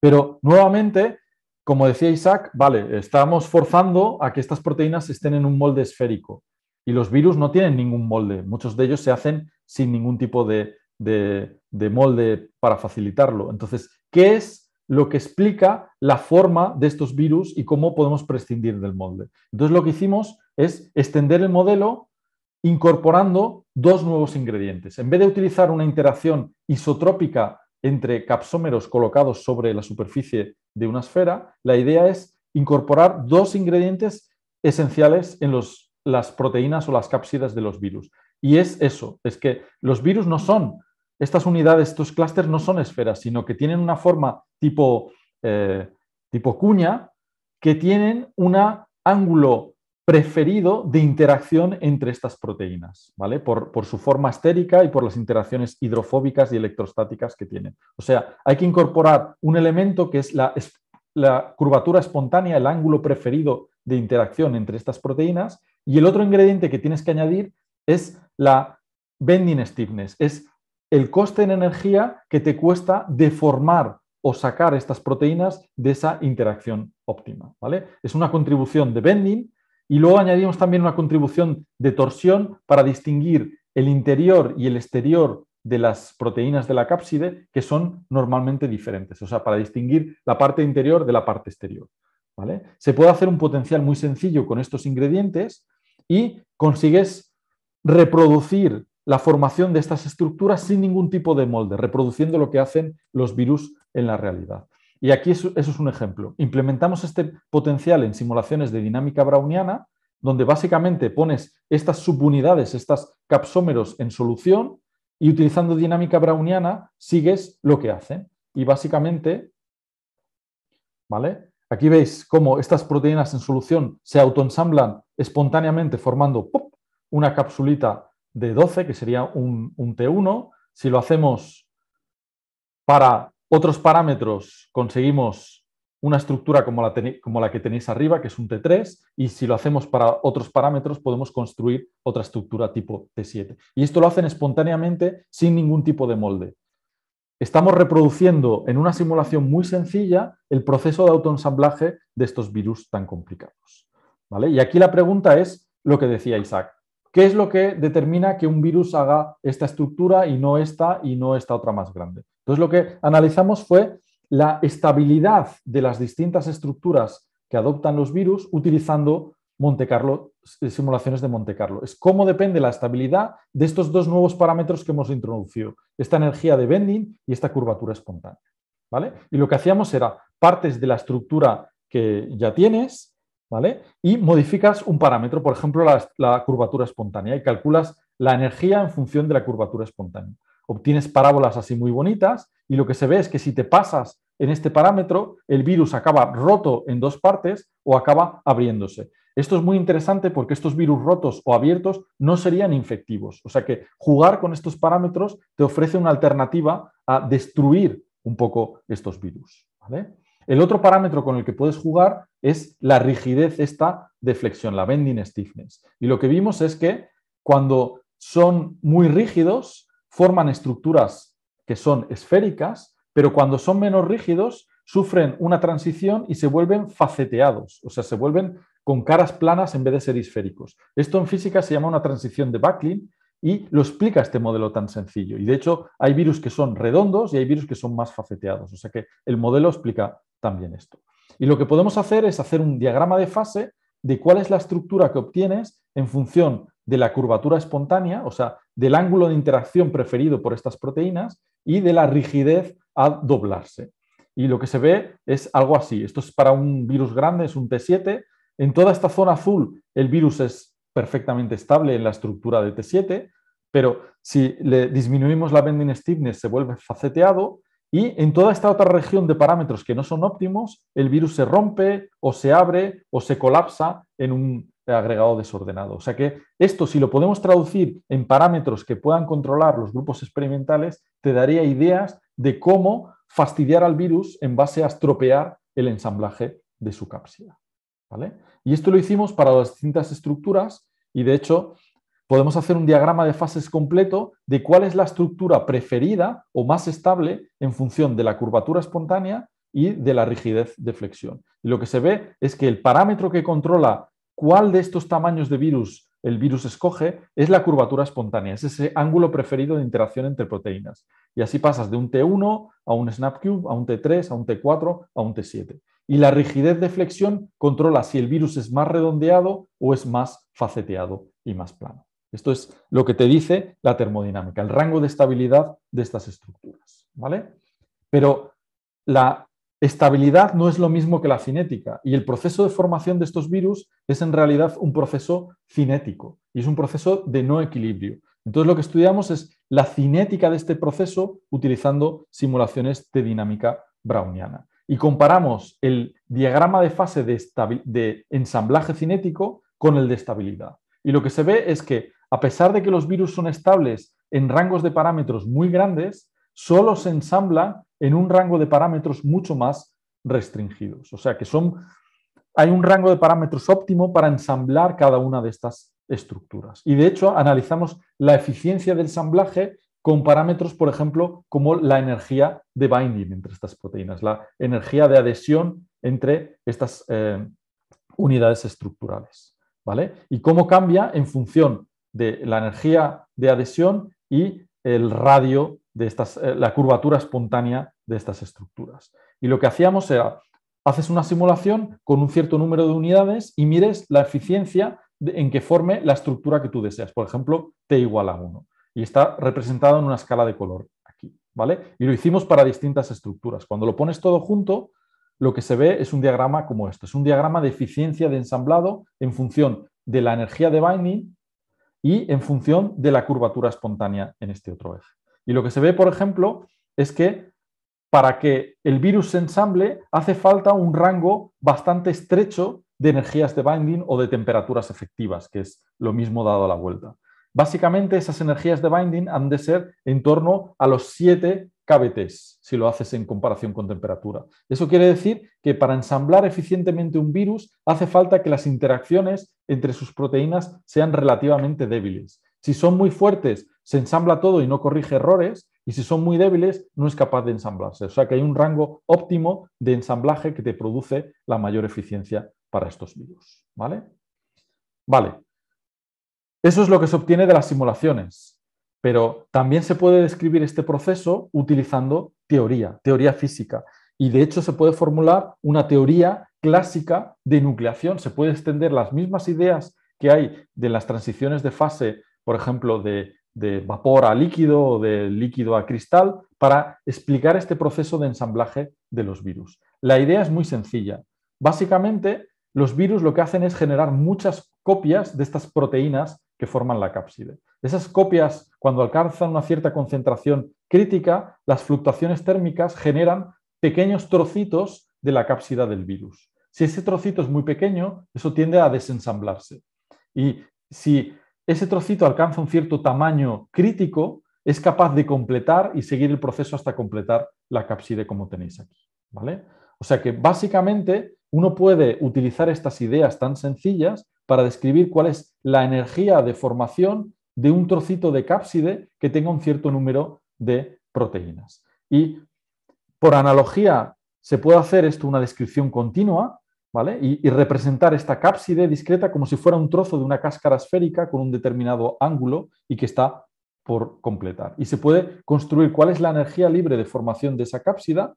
Pero nuevamente, como decía Isaac, vale, estamos forzando a que estas proteínas estén en un molde esférico. Y los virus no tienen ningún molde. Muchos de ellos se hacen sin ningún tipo de, de molde para facilitarlo. Entonces, ¿qué es lo que explica la forma de estos virus y cómo podemos prescindir del molde? Entonces, lo que hicimos es extender el modelo incorporando dos nuevos ingredientes. En vez de utilizar una interacción isotrópica entre capsómeros colocados sobre la superficie de una esfera, la idea es incorporar dos ingredientes esenciales en los, las proteínas o las cápsidas de los virus. Y es eso, es que los virus no son, estas unidades, estos clústeres no son esferas, sino que tienen una forma tipo, eh, tipo cuña que tienen un ángulo preferido de interacción entre estas proteínas, ¿vale? Por, su forma estérica y por las interacciones hidrofóbicas y electrostáticas que tienen. O sea, hay que incorporar un elemento que es la, la curvatura espontánea, el ángulo preferido de interacción entre estas proteínas, y el otro ingrediente que tienes que añadir es la bending stiffness, es el coste en energía que te cuesta deformar o sacar estas proteínas de esa interacción óptima, ¿vale? Es una contribución de bending y luego añadimos también una contribución de torsión para distinguir el interior y el exterior de las proteínas de la cápside, que son normalmente diferentes, o sea, para distinguir la parte interior de la parte exterior. ¿vale? Se puede hacer un potencial muy sencillo con estos ingredientes y consigues reproducir la formación de estas estructuras sin ningún tipo de molde, reproduciendo lo que hacen los virus en la realidad. Y aquí eso, es un ejemplo. Implementamos este potencial en simulaciones de dinámica browniana, donde básicamente pones estas subunidades, estas capsómeros en solución y utilizando dinámica browniana sigues lo que hacen. Y básicamente, ¿vale? Aquí veis cómo estas proteínas en solución se autoensamblan espontáneamente formando ¡pop! una capsulita de 12, que sería un, un T1. Si lo hacemos para otros parámetros, conseguimos una estructura como la, que tenéis arriba, que es un T3, y si lo hacemos para otros parámetros, podemos construir otra estructura tipo T7. Y esto lo hacen espontáneamente sin ningún tipo de molde. Estamos reproduciendo en una simulación muy sencilla el proceso de autoensamblaje de estos virus tan complicados. Y aquí la pregunta es lo que decía Isaac. ¿Qué es lo que determina que un virus haga esta estructura y no esta y no esta otra más grande? Entonces, lo que analizamos fue la estabilidad de las distintas estructuras que adoptan los virus utilizando Monte eh, simulaciones de Monte Carlo. Es cómo depende la estabilidad de estos dos nuevos parámetros que hemos introducido, esta energía de bending y esta curvatura espontánea. ¿vale? Y lo que hacíamos era partes de la estructura que ya tienes ¿vale? y modificas un parámetro, por ejemplo, la curvatura espontánea y calculas la energía en función de la curvatura espontánea obtienes parábolas así muy bonitas y lo que se ve es que si te pasas en este parámetro, el virus acaba roto en dos partes o acaba abriéndose. Esto es muy interesante porque estos virus rotos o abiertos no serían infectivos. O sea que jugar con estos parámetros te ofrece una alternativa a destruir un poco estos virus. El otro parámetro con el que puedes jugar es la rigidez esta de flexión, la bending stiffness. Y lo que vimos es que cuando son muy rígidos, forman estructuras que son esféricas, pero cuando son menos rígidos sufren una transición y se vuelven faceteados, o sea, se vuelven con caras planas en vez de ser esféricos. Esto en física se llama una transición de Backlin y lo explica este modelo tan sencillo. Y de hecho hay virus que son redondos y hay virus que son más faceteados, o sea que el modelo explica también esto. Y lo que podemos hacer es hacer un diagrama de fase de cuál es la estructura que obtienes en función de la curvatura espontánea, o sea, del ángulo de interacción preferido por estas proteínas y de la rigidez a doblarse. Y lo que se ve es algo así. Esto es para un virus grande, es un T7. En toda esta zona azul el virus es perfectamente estable en la estructura de T7, pero si le disminuimos la bending stiffness se vuelve faceteado y en toda esta otra región de parámetros que no son óptimos, el virus se rompe o se abre o se colapsa en un agregado desordenado. O sea que esto, si lo podemos traducir en parámetros que puedan controlar los grupos experimentales, te daría ideas de cómo fastidiar al virus en base a estropear el ensamblaje de su cápsida. Y esto lo hicimos para las distintas estructuras y de hecho podemos hacer un diagrama de fases completo de cuál es la estructura preferida o más estable en función de la curvatura espontánea y de la rigidez de flexión. Y lo que se ve es que el parámetro que controla cuál de estos tamaños de virus el virus escoge es la curvatura espontánea, es ese ángulo preferido de interacción entre proteínas. Y así pasas de un T1 a un SnapCube, a un T3, a un T4, a un T7. Y la rigidez de flexión controla si el virus es más redondeado o es más faceteado y más plano. Esto es lo que te dice la termodinámica, el rango de estabilidad de estas estructuras. ¿vale? Pero la Estabilidad no es lo mismo que la cinética y el proceso de formación de estos virus es en realidad un proceso cinético y es un proceso de no equilibrio. Entonces lo que estudiamos es la cinética de este proceso utilizando simulaciones de dinámica browniana. Y comparamos el diagrama de fase de, ensamblaje cinético con el de estabilidad. Y lo que se ve es que a pesar de que los virus son estables en rangos de parámetros muy grandes, solo se ensambla en un rango de parámetros mucho más restringidos. O sea que son, hay un rango de parámetros óptimo para ensamblar cada una de estas estructuras. Y de hecho analizamos la eficiencia del ensamblaje con parámetros, por ejemplo, como la energía de binding entre estas proteínas, la energía de adhesión entre estas eh, unidades estructurales. ¿vale? Y cómo cambia en función de la energía de adhesión y el radio de estas, eh, la curvatura espontánea de estas estructuras. Y lo que hacíamos era, haces una simulación con un cierto número de unidades y mires la eficiencia en que forme la estructura que tú deseas. Por ejemplo, T igual a 1. Y está representado en una escala de color aquí. ¿vale? Y lo hicimos para distintas estructuras. Cuando lo pones todo junto, lo que se ve es un diagrama como esto. Es un diagrama de eficiencia de ensamblado en función de la energía de binding y en función de la curvatura espontánea en este otro eje. Y lo que se ve, por ejemplo, es que para que el virus se ensamble hace falta un rango bastante estrecho de energías de binding o de temperaturas efectivas, que es lo mismo dado a la vuelta. Básicamente esas energías de binding han de ser en torno a los 7 KBTs, si lo haces en comparación con temperatura. Eso quiere decir que para ensamblar eficientemente un virus hace falta que las interacciones entre sus proteínas sean relativamente débiles. Si son muy fuertes, se ensambla todo y no corrige errores, y si son muy débiles, no es capaz de ensamblarse. O sea que hay un rango óptimo de ensamblaje que te produce la mayor eficiencia para estos virus. ¿Vale? Vale. Eso es lo que se obtiene de las simulaciones. Pero también se puede describir este proceso utilizando teoría, teoría física. Y de hecho se puede formular una teoría clásica de nucleación. Se puede extender las mismas ideas que hay de las transiciones de fase por ejemplo, de, vapor a líquido o de líquido a cristal, para explicar este proceso de ensamblaje de los virus. La idea es muy sencilla. Básicamente, los virus lo que hacen es generar muchas copias de estas proteínas que forman la cápside. Esas copias, cuando alcanzan una cierta concentración crítica, las fluctuaciones térmicas generan pequeños trocitos de la cápsida del virus. Si ese trocito es muy pequeño, eso tiende a desensamblarse. Y si ese trocito alcanza un cierto tamaño crítico, es capaz de completar y seguir el proceso hasta completar la cápside como tenéis aquí. ¿vale? O sea que básicamente uno puede utilizar estas ideas tan sencillas para describir cuál es la energía de formación de un trocito de cápside que tenga un cierto número de proteínas. Y por analogía, se puede hacer esto una descripción continua, y, representar esta cápside discreta como si fuera un trozo de una cáscara esférica con un determinado ángulo y que está por completar. Y se puede construir cuál es la energía libre de formación de esa cápsida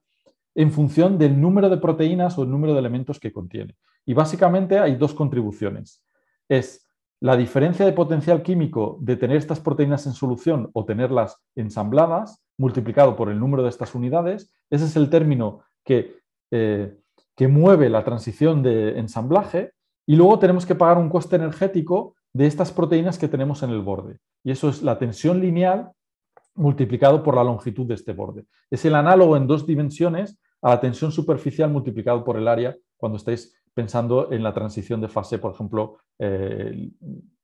en función del número de proteínas o el número de elementos que contiene. Y básicamente hay dos contribuciones. Es la diferencia de potencial químico de tener estas proteínas en solución o tenerlas ensambladas, multiplicado por el número de estas unidades. Ese es el término que eh, que mueve la transición de ensamblaje y luego tenemos que pagar un coste energético de estas proteínas que tenemos en el borde. Y eso es la tensión lineal multiplicado por la longitud de este borde. Es el análogo en dos dimensiones a la tensión superficial multiplicado por el área cuando estáis pensando en la transición de fase, por ejemplo, eh,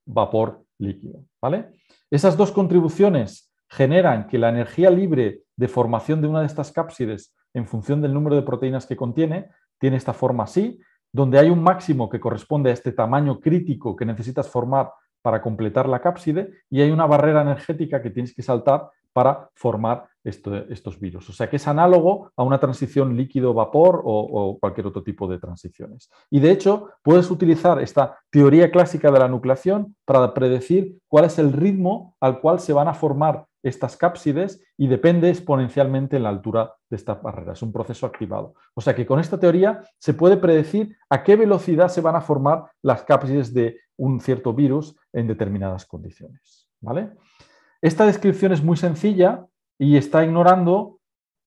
vapor líquido. ¿vale? Esas dos contribuciones generan que la energía libre de formación de una de estas cápsides en función del número de proteínas que contiene tiene esta forma así, donde hay un máximo que corresponde a este tamaño crítico que necesitas formar para completar la cápside y hay una barrera energética que tienes que saltar para formar estos virus. O sea que es análogo a una transición líquido-vapor o, o, cualquier otro tipo de transiciones. Y de hecho, puedes utilizar esta teoría clásica de la nucleación para predecir cuál es el ritmo al cual se van a formar estas cápsides y depende exponencialmente en la altura de esta barrera. Es un proceso activado. O sea que con esta teoría se puede predecir a qué velocidad se van a formar las cápsides de un cierto virus en determinadas condiciones. ¿Vale? Esta descripción es muy sencilla y está ignorando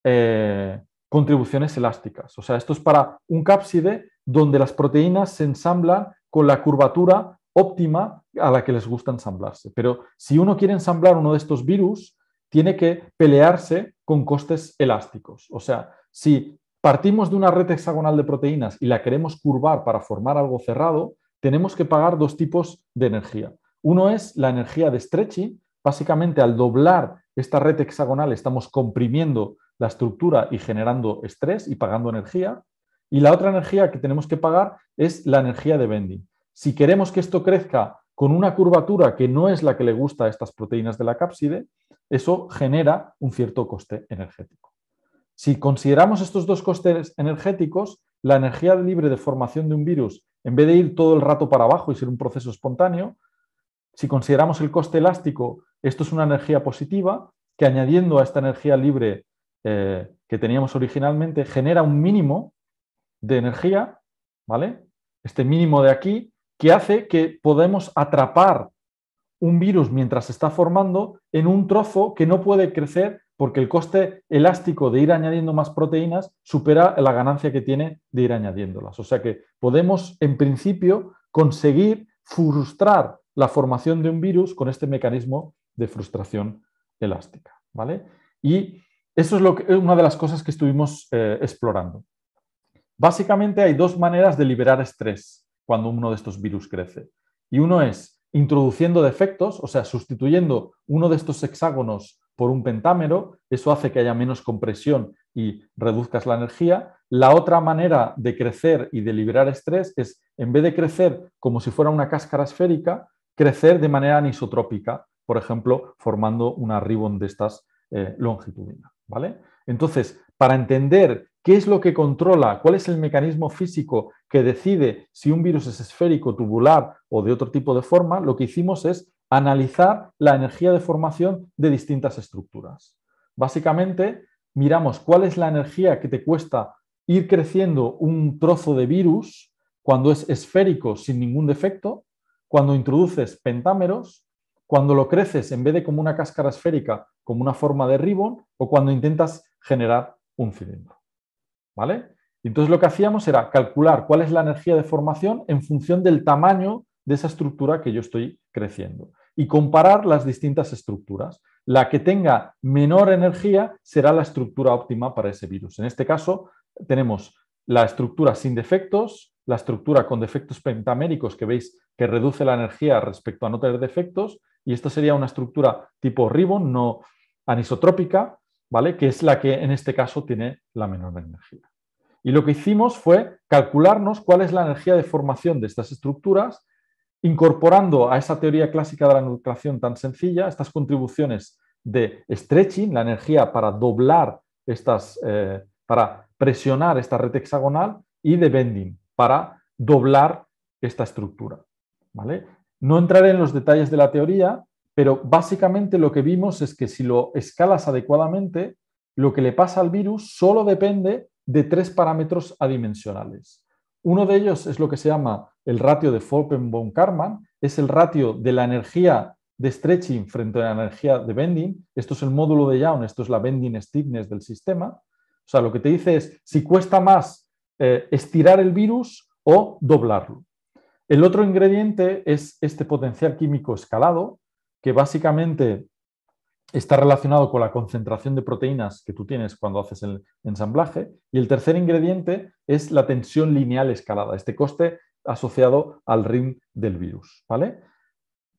eh, contribuciones elásticas. O sea, esto es para un cápside donde las proteínas se ensamblan con la curvatura óptima a la que les gusta ensamblarse. Pero si uno quiere ensamblar uno de estos virus, tiene que pelearse con costes elásticos. O sea, si partimos de una red hexagonal de proteínas y la queremos curvar para formar algo cerrado, tenemos que pagar dos tipos de energía. Uno es la energía de stretching, Básicamente, al doblar esta red hexagonal, estamos comprimiendo la estructura y generando estrés y pagando energía. Y la otra energía que tenemos que pagar es la energía de bending. Si queremos que esto crezca con una curvatura que no es la que le gusta a estas proteínas de la cápside, eso genera un cierto coste energético. Si consideramos estos dos costes energéticos, la energía libre de formación de un virus, en vez de ir todo el rato para abajo y ser un proceso espontáneo, si consideramos el coste elástico, esto es una energía positiva que añadiendo a esta energía libre eh, que teníamos originalmente genera un mínimo de energía, ¿vale? Este mínimo de aquí que hace que podemos atrapar un virus mientras se está formando en un trozo que no puede crecer porque el coste elástico de ir añadiendo más proteínas supera la ganancia que tiene de ir añadiéndolas. O sea que podemos, en principio, conseguir frustrar la formación de un virus con este mecanismo de frustración elástica. ¿vale? Y eso es, lo que, una de las cosas que estuvimos eh, explorando. Básicamente hay dos maneras de liberar estrés cuando uno de estos virus crece. Y uno es introduciendo defectos, o sea, sustituyendo uno de estos hexágonos por un pentámero, eso hace que haya menos compresión y reduzcas la energía. La otra manera de crecer y de liberar estrés es, en vez de crecer como si fuera una cáscara esférica, crecer de manera anisotrópica, por ejemplo, formando una ribbon de estas eh, ¿vale? Entonces, para entender qué es lo que controla, cuál es el mecanismo físico que decide si un virus es esférico, tubular o de otro tipo de forma, lo que hicimos es analizar la energía de formación de distintas estructuras. Básicamente, miramos cuál es la energía que te cuesta ir creciendo un trozo de virus cuando es esférico sin ningún defecto cuando introduces pentámeros, cuando lo creces en vez de como una cáscara esférica, como una forma de ribbon, o cuando intentas generar un cilindro. ¿Vale? Entonces lo que hacíamos era calcular cuál es la energía de formación en función del tamaño de esa estructura que yo estoy creciendo y comparar las distintas estructuras. La que tenga menor energía será la estructura óptima para ese virus. En este caso tenemos la estructura sin defectos, la estructura con defectos pentaméricos que veis que reduce la energía respecto a no tener defectos, y esta sería una estructura tipo ribbon, no anisotrópica, ¿vale? que es la que en este caso tiene la menor energía. Y lo que hicimos fue calcularnos cuál es la energía de formación de estas estructuras, incorporando a esa teoría clásica de la nucleación tan sencilla estas contribuciones de stretching, la energía para doblar estas, eh, para presionar esta red hexagonal, y de bending, para doblar esta estructura. No entraré en los detalles de la teoría, pero básicamente lo que vimos es que si lo escalas adecuadamente, lo que le pasa al virus solo depende de tres parámetros adimensionales. Uno de ellos es lo que se llama el ratio de von karman es el ratio de la energía de stretching frente a la energía de bending. Esto es el módulo de Young, esto es la bending stiffness del sistema. O sea, lo que te dice es si cuesta más eh, estirar el virus o doblarlo. El otro ingrediente es este potencial químico escalado, que básicamente está relacionado con la concentración de proteínas que tú tienes cuando haces el ensamblaje. Y el tercer ingrediente es la tensión lineal escalada, este coste asociado al rim del virus. ¿vale?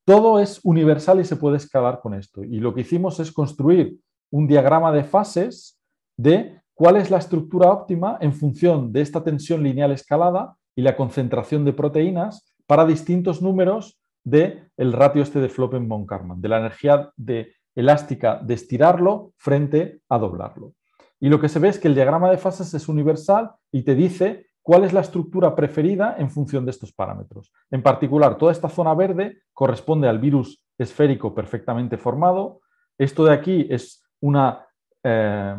Todo es universal y se puede escalar con esto. Y lo que hicimos es construir un diagrama de fases de cuál es la estructura óptima en función de esta tensión lineal escalada y la concentración de proteínas para distintos números del el ratio este de floppen von Karman, de la energía de elástica de estirarlo frente a doblarlo. Y lo que se ve es que el diagrama de fases es universal y te dice cuál es la estructura preferida en función de estos parámetros. En particular, toda esta zona verde corresponde al virus esférico perfectamente formado. Esto de aquí es una eh,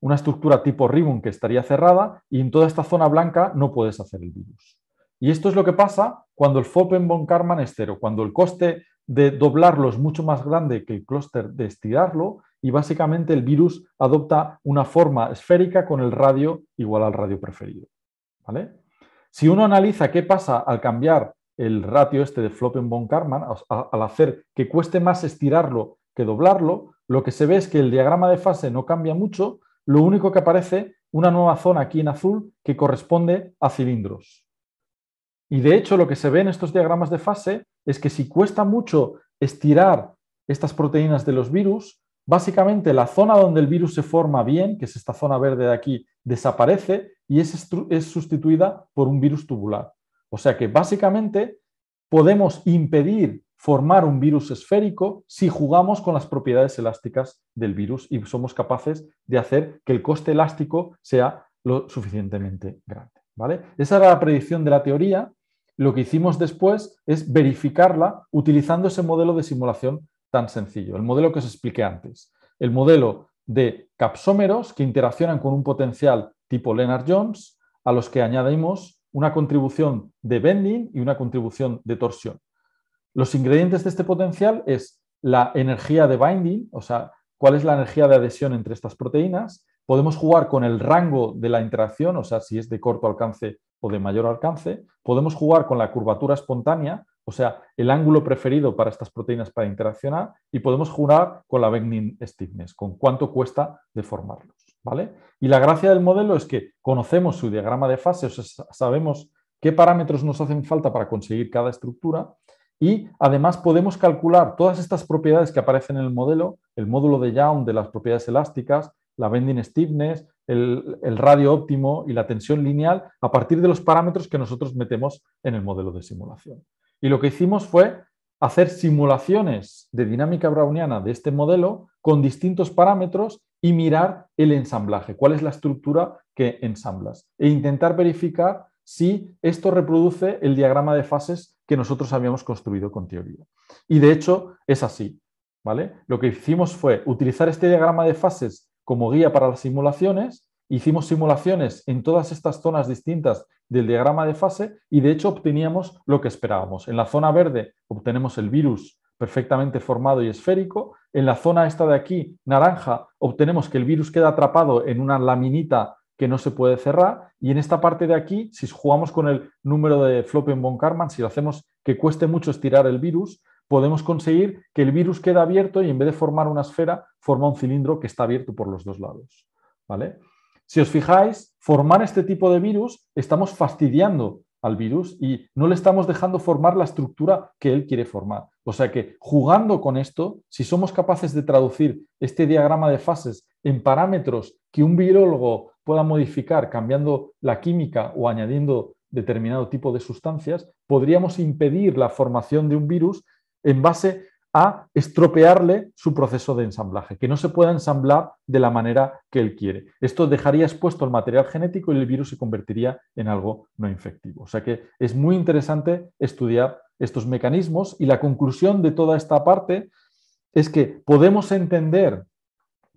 una estructura tipo ribbon que estaría cerrada y en toda esta zona blanca no puedes hacer el virus. Y esto es lo que pasa cuando el floppen von Karman es cero, cuando el coste de doblarlo es mucho más grande que el clúster de estirarlo y básicamente el virus adopta una forma esférica con el radio igual al radio preferido. ¿vale? Si uno analiza qué pasa al cambiar el ratio este de Floppen von Karman, al hacer que cueste más estirarlo que doblarlo, lo que se ve es que el diagrama de fase no cambia mucho, lo único que aparece una nueva zona aquí en azul que corresponde a cilindros. Y de hecho lo que se ve en estos diagramas de fase es que si cuesta mucho estirar estas proteínas de los virus, básicamente la zona donde el virus se forma bien, que es esta zona verde de aquí, desaparece y es, es sustituida por un virus tubular. O sea que básicamente podemos impedir formar un virus esférico si jugamos con las propiedades elásticas del virus y somos capaces de hacer que el coste elástico sea lo suficientemente grande. ¿vale? Esa era la predicción de la teoría. Lo que hicimos después es verificarla utilizando ese modelo de simulación tan sencillo, el modelo que os expliqué antes, el modelo de capsómeros que interaccionan con un potencial tipo leonard jones a los que añadimos una contribución de bending y una contribución de torsión. Los ingredientes de este potencial es la energía de binding, o sea, cuál es la energía de adhesión entre estas proteínas. Podemos jugar con el rango de la interacción, o sea, si es de corto alcance o de mayor alcance. Podemos jugar con la curvatura espontánea, o sea, el ángulo preferido para estas proteínas para interaccionar. Y podemos jugar con la binding stiffness, con cuánto cuesta deformarlos. ¿vale? Y la gracia del modelo es que conocemos su diagrama de fase, o sea, sabemos qué parámetros nos hacen falta para conseguir cada estructura y además podemos calcular todas estas propiedades que aparecen en el modelo, el módulo de Young de las propiedades elásticas, la bending stiffness, el, el, radio óptimo y la tensión lineal a partir de los parámetros que nosotros metemos en el modelo de simulación. Y lo que hicimos fue hacer simulaciones de dinámica browniana de este modelo con distintos parámetros y mirar el ensamblaje, cuál es la estructura que ensamblas e intentar verificar si esto reproduce el diagrama de fases que nosotros habíamos construido con teoría. Y de hecho es así. ¿vale? Lo que hicimos fue utilizar este diagrama de fases como guía para las simulaciones, hicimos simulaciones en todas estas zonas distintas del diagrama de fase y de hecho obteníamos lo que esperábamos. En la zona verde obtenemos el virus perfectamente formado y esférico. En la zona esta de aquí, naranja, obtenemos que el virus queda atrapado en una laminita que no se puede cerrar. Y en esta parte de aquí, si jugamos con el número de Floppen von Karman, si lo hacemos que cueste mucho estirar el virus, podemos conseguir que el virus quede abierto y en vez de formar una esfera, forma un cilindro que está abierto por los dos lados. ¿vale? Si os fijáis, formar este tipo de virus, estamos fastidiando al virus y no le estamos dejando formar la estructura que él quiere formar. O sea que jugando con esto, si somos capaces de traducir este diagrama de fases en parámetros que un virólogo pueda modificar cambiando la química o añadiendo determinado tipo de sustancias, podríamos impedir la formación de un virus en base a estropearle su proceso de ensamblaje, que no se pueda ensamblar de la manera que él quiere. Esto dejaría expuesto el material genético y el virus se convertiría en algo no infectivo. O sea que es muy interesante estudiar estos mecanismos y la conclusión de toda esta parte es que podemos entender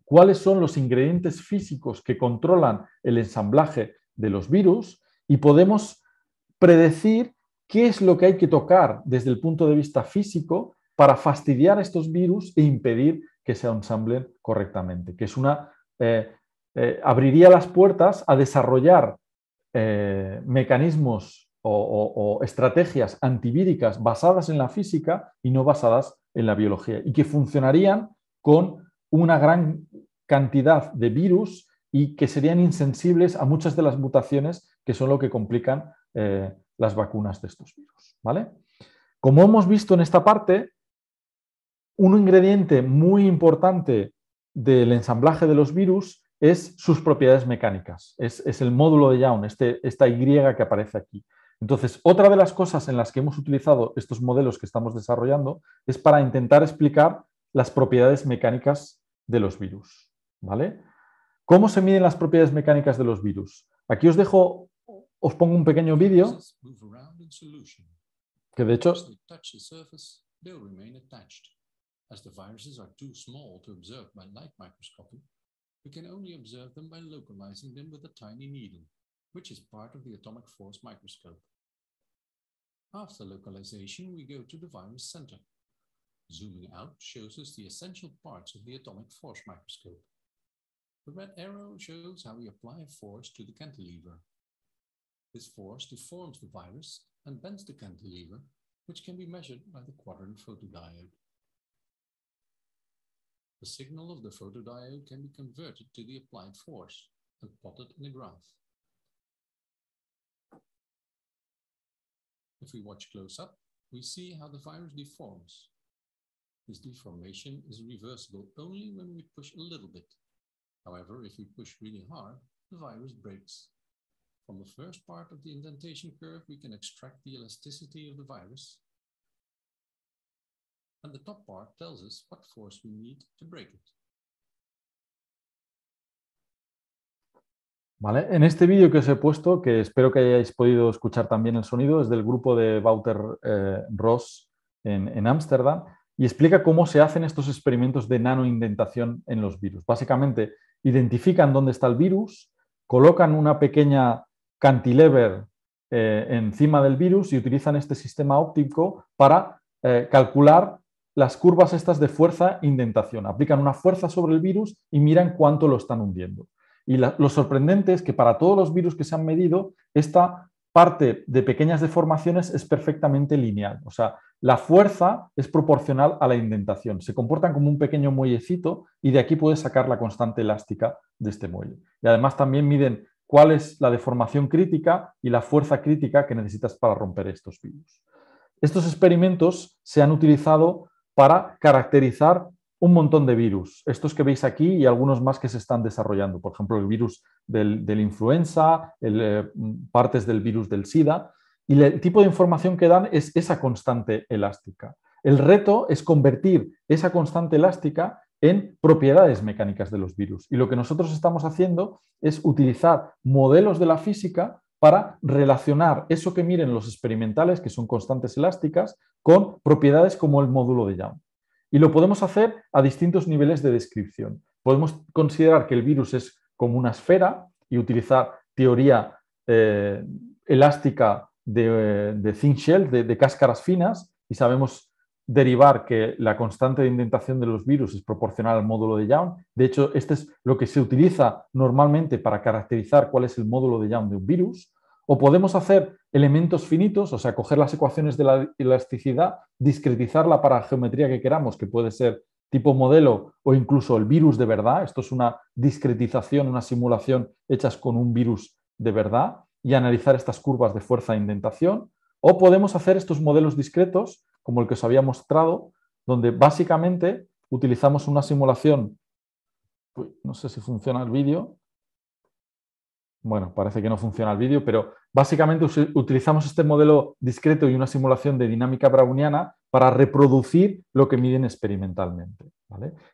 cuáles son los ingredientes físicos que controlan el ensamblaje de los virus y podemos predecir qué es lo que hay que tocar desde el punto de vista físico para fastidiar estos virus e impedir que se ensamblen correctamente, que es una... Eh, eh, abriría las puertas a desarrollar eh, mecanismos o, o, estrategias antivíricas basadas en la física y no basadas en la biología, y que funcionarían con una gran cantidad de virus y que serían insensibles a muchas de las mutaciones que son lo que complican eh, las vacunas de estos virus. ¿vale? Como hemos visto en esta parte, un ingrediente muy importante del ensamblaje de los virus es sus propiedades mecánicas, es, el módulo de Young, este, esta Y que aparece aquí. Entonces, otra de las cosas en las que hemos utilizado estos modelos que estamos desarrollando es para intentar explicar las propiedades mecánicas de los virus. ¿vale? ¿Cómo se miden las propiedades mecánicas de los virus? Aquí os dejo, os pongo un pequeño vídeo que de hecho As the viruses are too small to observe by light microscopy, we can only observe them by localizing them with a tiny needle, which is part of the atomic force microscope. After localization, we go to the virus center. Zooming out shows us the essential parts of the atomic force microscope. The red arrow shows how we apply force to the cantilever. This force deforms the virus and bends the cantilever, which can be measured by the quadrant photodiode. The signal of the photodiode can be converted to the applied force and plotted in a graph. If we watch close up, we see how the virus deforms. This deformation is reversible only when we push a little bit However, if we push really hard, the virus breaks. From the first part of the indentation curve, we can extract the elasticity of the virus. And the top part tells us what force we need to break it. Vale, en este vídeo que os he puesto, que espero que hayáis podido escuchar también el sonido, es del grupo de Wouter eh, Ross en Ámsterdam y explica cómo se hacen estos experimentos de nanoindentación en los virus. Básicamente, identifican dónde está el virus, colocan una pequeña cantilever eh, encima del virus y utilizan este sistema óptico para eh, calcular las curvas estas de fuerza indentación. Aplican una fuerza sobre el virus y miran cuánto lo están hundiendo. Y lo sorprendente es que para todos los virus que se han medido, esta parte de pequeñas deformaciones es perfectamente lineal. O sea, la fuerza es proporcional a la indentación. Se comportan como un pequeño muellecito y de aquí puedes sacar la constante elástica de este muelle. Y además también miden cuál es la deformación crítica y la fuerza crítica que necesitas para romper estos virus. Estos experimentos se han utilizado para caracterizar un montón de virus. Estos que veis aquí y algunos más que se están desarrollando. Por ejemplo, el virus del, influenza, eh, partes del virus del SIDA. Y el tipo de información que dan es esa constante elástica. El reto es convertir esa constante elástica en propiedades mecánicas de los virus. Y lo que nosotros estamos haciendo es utilizar modelos de la física para relacionar eso que miren los experimentales, que son constantes elásticas, con propiedades como el módulo de Young. Y lo podemos hacer a distintos niveles de descripción. Podemos considerar que el virus es como una esfera y utilizar teoría eh, elástica de, thin shell, de, cáscaras finas, y sabemos derivar que la constante de indentación de los virus es proporcional al módulo de Young. De hecho, este es lo que se utiliza normalmente para caracterizar cuál es el módulo de Young de un virus. O podemos hacer elementos finitos, o sea, coger las ecuaciones de la elasticidad, discretizarla para la geometría que queramos, que puede ser tipo modelo o incluso el virus de verdad. Esto es una discretización, una simulación hechas con un virus de verdad y analizar estas curvas de fuerza de indentación, o podemos hacer estos modelos discretos, como el que os había mostrado, donde básicamente utilizamos una simulación, no sé si funciona el vídeo, bueno, parece que no funciona el vídeo, pero básicamente utilizamos este modelo discreto y una simulación de dinámica browniana para reproducir lo que miden experimentalmente.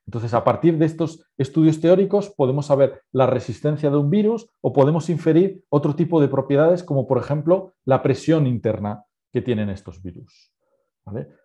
Entonces, a partir de estos estudios teóricos podemos saber la resistencia de un virus o podemos inferir otro tipo de propiedades, como por ejemplo la presión interna que tienen estos virus.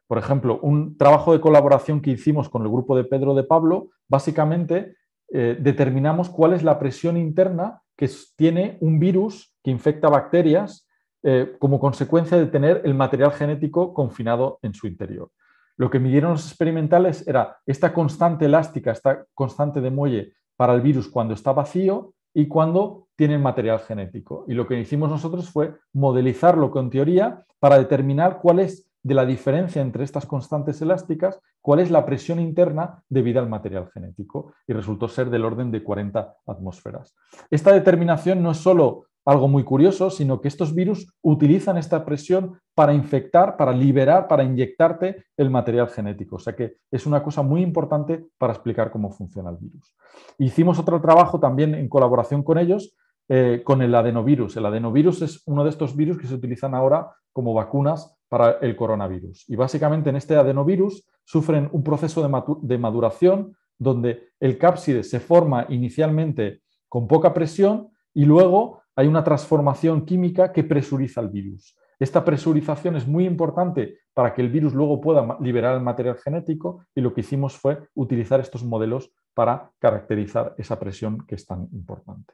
Por ejemplo, un trabajo de colaboración que hicimos con el grupo de Pedro de Pablo, básicamente eh, determinamos cuál es la presión interna que tiene un virus que infecta bacterias eh, como consecuencia de tener el material genético confinado en su interior. Lo que midieron los experimentales era esta constante elástica, esta constante de muelle para el virus cuando está vacío y cuando tiene material genético. Y lo que hicimos nosotros fue modelizarlo con teoría para determinar cuál es de la diferencia entre estas constantes elásticas, cuál es la presión interna debida al material genético, y resultó ser del orden de 40 atmósferas. Esta determinación no es solo algo muy curioso, sino que estos virus utilizan esta presión para infectar, para liberar, para inyectarte el material genético. O sea que es una cosa muy importante para explicar cómo funciona el virus. Hicimos otro trabajo también en colaboración con ellos, eh, con el adenovirus. El adenovirus es uno de estos virus que se utilizan ahora como vacunas para el coronavirus. Y básicamente en este adenovirus sufren un proceso de, maduración donde el cápside se forma inicialmente con poca presión y luego hay una transformación química que presuriza el virus. Esta presurización es muy importante para que el virus luego pueda liberar el material genético y lo que hicimos fue utilizar estos modelos para caracterizar esa presión que es tan importante.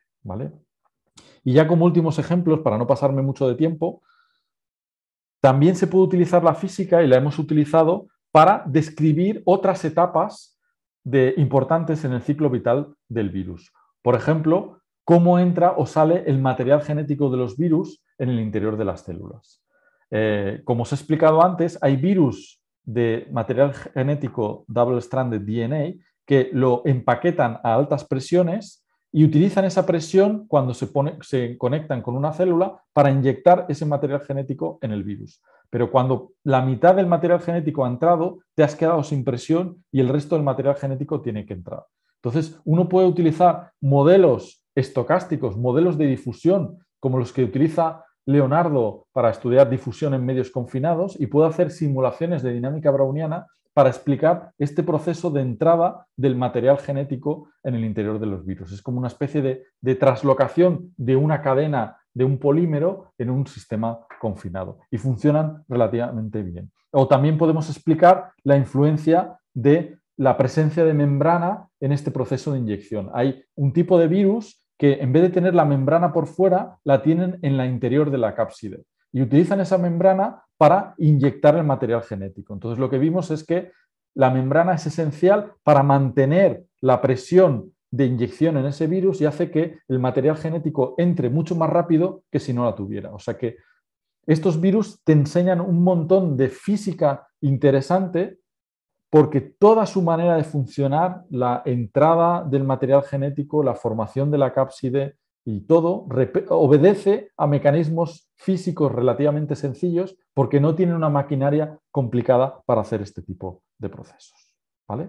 Y ya como últimos ejemplos, para no pasarme mucho de tiempo, también se puede utilizar la física y la hemos utilizado para describir otras etapas importantes en el ciclo vital del virus. Por ejemplo, cómo entra o sale el material genético de los virus en el interior de las células. Eh, como os he explicado antes, hay virus de material genético double-stranded DNA que lo empaquetan a altas presiones y utilizan esa presión cuando se, pone, se, conectan con una célula para inyectar ese material genético en el virus. Pero cuando la mitad del material genético ha entrado, te has quedado sin presión y el resto del material genético tiene que entrar. Entonces, uno puede utilizar modelos estocásticos, modelos de difusión, como los que utiliza Leonardo para estudiar difusión en medios confinados, y puede hacer simulaciones de dinámica browniana para explicar este proceso de entrada del material genético en el interior de los virus. Es como una especie de, traslocación de una cadena de un polímero en un sistema confinado y funcionan relativamente bien. O también podemos explicar la influencia de la presencia de membrana en este proceso de inyección. Hay un tipo de virus que en vez de tener la membrana por fuera, la tienen en la interior de la cápside y utilizan esa membrana para inyectar el material genético. Entonces lo que vimos es que la membrana es esencial para mantener la presión de inyección en ese virus y hace que el material genético entre mucho más rápido que si no la tuviera. O sea que estos virus te enseñan un montón de física interesante porque toda su manera de funcionar, la entrada del material genético, la formación de la cápside, y todo obedece a mecanismos físicos relativamente sencillos porque no tienen una maquinaria complicada para hacer este tipo de procesos. ¿Vale?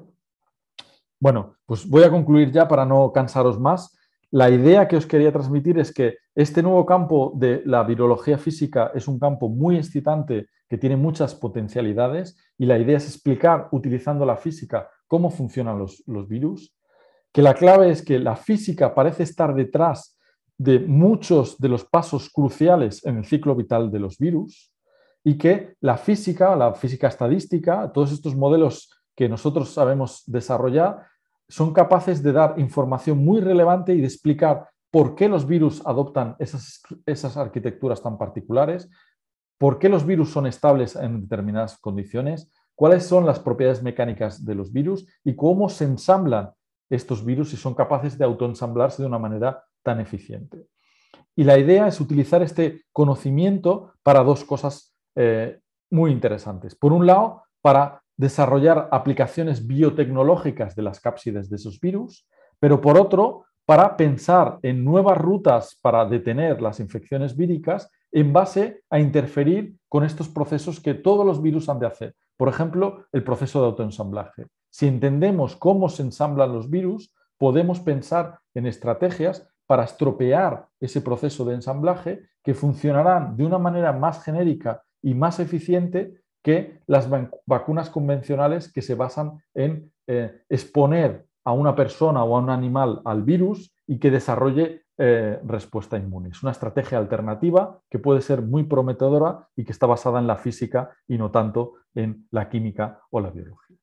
Bueno, pues voy a concluir ya para no cansaros más. La idea que os quería transmitir es que este nuevo campo de la virología física es un campo muy excitante que tiene muchas potencialidades y la idea es explicar utilizando la física cómo funcionan los, los virus, que la clave es que la física parece estar detrás de muchos de los pasos cruciales en el ciclo vital de los virus y que la física, la física estadística, todos estos modelos que nosotros sabemos desarrollar, son capaces de dar información muy relevante y de explicar por qué los virus adoptan esas, esas arquitecturas tan particulares, por qué los virus son estables en determinadas condiciones, cuáles son las propiedades mecánicas de los virus y cómo se ensamblan estos virus y son capaces de autoensamblarse de una manera tan eficiente. Y la idea es utilizar este conocimiento para dos cosas eh, muy interesantes. Por un lado, para desarrollar aplicaciones biotecnológicas de las cápsides de esos virus, pero por otro, para pensar en nuevas rutas para detener las infecciones víricas en base a interferir con estos procesos que todos los virus han de hacer. Por ejemplo, el proceso de autoensamblaje. Si entendemos cómo se ensamblan los virus, podemos pensar en estrategias para estropear ese proceso de ensamblaje que funcionarán de una manera más genérica y más eficiente que las vacunas convencionales que se basan en eh, exponer a una persona o a un animal al virus y que desarrolle eh, respuesta inmune. Es una estrategia alternativa que puede ser muy prometedora y que está basada en la física y no tanto en la química o la biología.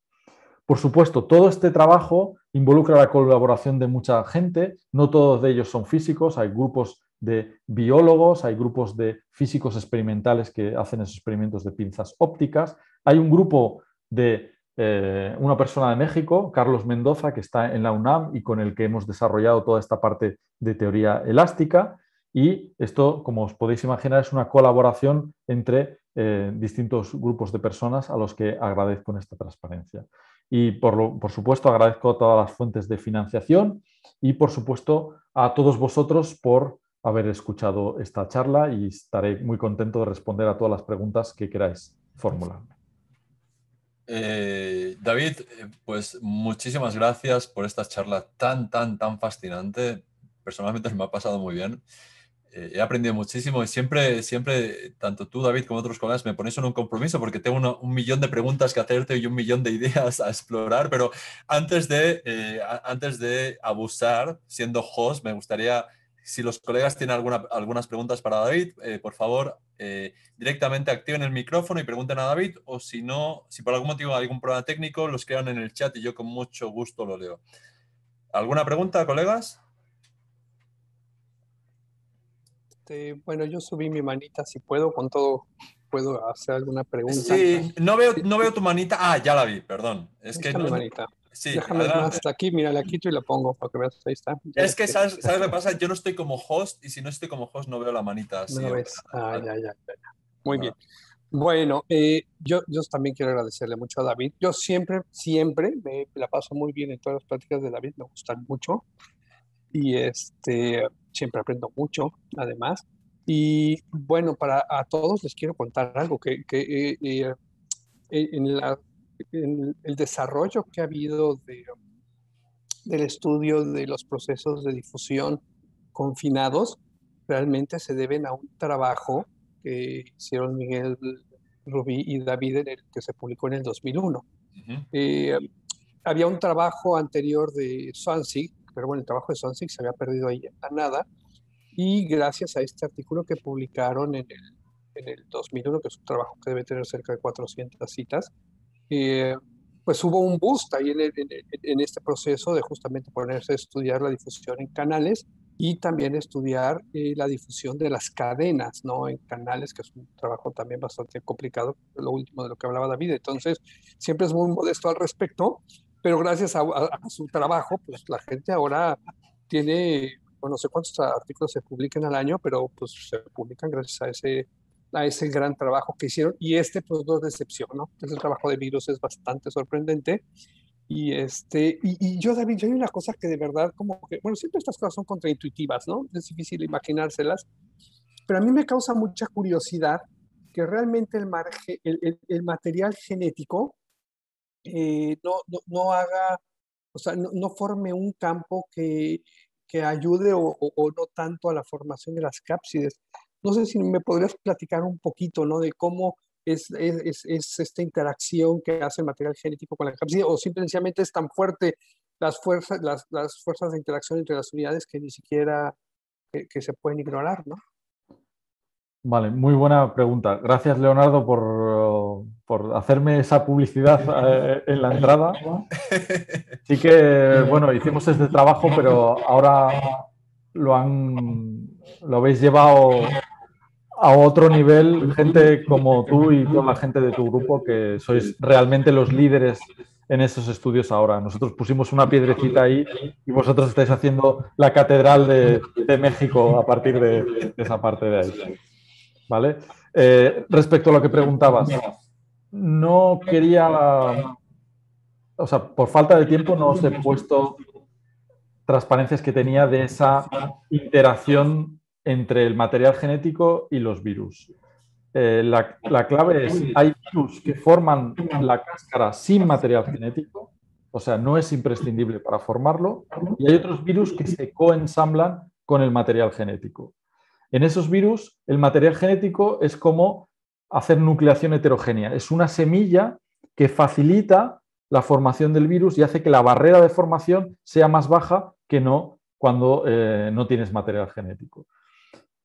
Por supuesto, todo este trabajo involucra la colaboración de mucha gente, no todos de ellos son físicos, hay grupos de biólogos, hay grupos de físicos experimentales que hacen esos experimentos de pinzas ópticas, hay un grupo de eh, una persona de México, Carlos Mendoza, que está en la UNAM y con el que hemos desarrollado toda esta parte de teoría elástica. Y esto, como os podéis imaginar, es una colaboración entre eh, distintos grupos de personas a los que agradezco esta transparencia. Y por, por supuesto agradezco a todas las fuentes de financiación y por supuesto a todos vosotros por haber escuchado esta charla y estaré muy contento de responder a todas las preguntas que queráis formular. Eh, David, eh, pues muchísimas gracias por esta charla tan, tan, tan fascinante. Personalmente me ha pasado muy bien. Eh, he aprendido muchísimo y siempre, siempre, tanto tú, David, como otros colegas, me ponéis en un compromiso porque tengo un millón de preguntas que hacerte y un millón de ideas a explorar, pero antes de, eh, antes de abusar, siendo host, me gustaría, si los colegas tienen alguna, algunas preguntas para David, eh, por favor, directamente activen el micrófono y pregunten a David, o si no, si por algún motivo hay algún problema técnico, los crean en el chat y yo con mucho gusto lo leo. ¿Alguna pregunta, colegas? Este, bueno, yo subí mi manita, si puedo, con todo, puedo hacer alguna pregunta. Sí, no veo, no veo tu manita. Ah, ya la vi, perdón. Es que no, Sí, Déjame hasta aquí, mira, la quito y la pongo para que veas, ahí está. es que, este. ¿sabes, ¿sabes lo pasa? Yo no estoy como host y si no estoy como host no veo la manita. no ah, Muy bien. Ah. Bueno, eh, yo, yo también quiero agradecerle mucho a David. Yo siempre, siempre me la paso muy bien en todas las pláticas de David, me gustan mucho y este, siempre aprendo mucho, además. Y bueno, para a todos les quiero contar algo, que, que eh, eh, eh, en, el desarrollo que ha habido de, del estudio de los procesos de difusión confinados, realmente se deben a un trabajo que hicieron Miguel Rubí y David en el que se publicó en el 2001. había un trabajo anterior de Swansea pero bueno, el trabajo de Sonsic se había perdido ahí a nada. Y gracias a este artículo que publicaron en el, en el 2001, que es un trabajo que debe tener cerca de 400 citas, eh, pues hubo un boost ahí en, en, este proceso de justamente ponerse a estudiar la difusión en canales y también estudiar eh, la difusión de las cadenas, ¿no? En canales, que es un trabajo también bastante complicado, lo último de lo que hablaba David. Entonces, siempre es muy modesto al respecto, pero gracias a, su trabajo, pues la gente ahora tiene, no sé cuántos artículos se publican al año, pero pues se publican gracias a ese a ese gran trabajo que hicieron y este pues no decepción, ¿no? Entonces, el trabajo de Virus es bastante sorprendente y este y, yo David, yo hay una cosa que de verdad como que bueno, siempre estas cosas son contraintuitivas, ¿no? Es difícil imaginárselas, pero a mí me causa mucha curiosidad que realmente el, el, el material genético eh, no, no, haga, o sea, no, forme un campo que, ayude o, no tanto a la formación de las cápsides. No sé si me podrías platicar un poquito, De cómo es, esta interacción que hace el material genético con la cápside, o simplemente es tan fuerte las fuerzas, las, fuerzas de interacción entre las unidades que ni siquiera que, se pueden ignorar, ¿no? Vale, muy buena pregunta. Gracias, Leonardo, por por hacerme esa publicidad eh, en la entrada. Así que, bueno, hicimos este trabajo, pero ahora lo han, lo habéis llevado a otro nivel, gente como tú y toda la gente de tu grupo, que sois realmente los líderes en esos estudios ahora. Nosotros pusimos una piedrecita ahí y vosotros estáis haciendo la catedral de, México a partir de, esa parte de ahí. ¿Vale? Eh, respecto a lo que preguntabas, no quería, o sea, por falta de tiempo no os he puesto transparencias que tenía de esa interacción entre el material genético y los virus. Eh, la, la, clave es, hay virus que forman la cáscara sin material genético, o sea, no es imprescindible para formarlo, y hay otros virus que se coensamblan con el material genético. En esos virus, el material genético es como hacer nucleación heterogénea. Es una semilla que facilita la formación del virus y hace que la barrera de formación sea más baja que no cuando eh, no tienes material genético.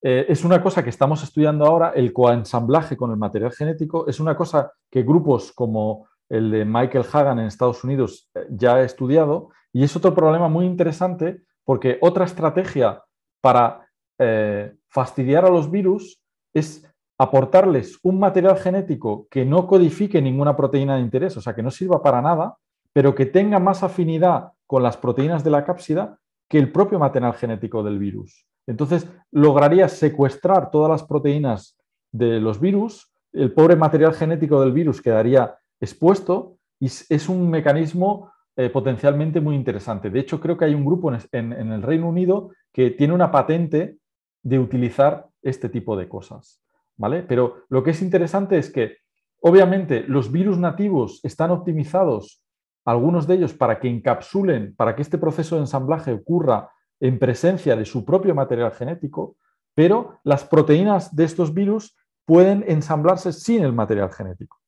Eh, es una cosa que estamos estudiando ahora, el coensamblaje con el material genético. Es una cosa que grupos como el de Michael Hagan en Estados Unidos eh, ya ha estudiado y es otro problema muy interesante porque otra estrategia para fastidiar a los virus es aportarles un material genético que no codifique ninguna proteína de interés, o sea, que no sirva para nada, pero que tenga más afinidad con las proteínas de la cápsida que el propio material genético del virus. Entonces, lograría secuestrar todas las proteínas de los virus, el pobre material genético del virus quedaría expuesto y es un mecanismo eh, potencialmente muy interesante. De hecho, creo que hay un grupo en el Reino Unido que tiene una patente de utilizar este tipo de cosas. ¿vale? Pero lo que es interesante es que, obviamente, los virus nativos están optimizados, algunos de ellos, para que encapsulen, para que este proceso de ensamblaje ocurra en presencia de su propio material genético, pero las proteínas de estos virus pueden ensamblarse sin el material genético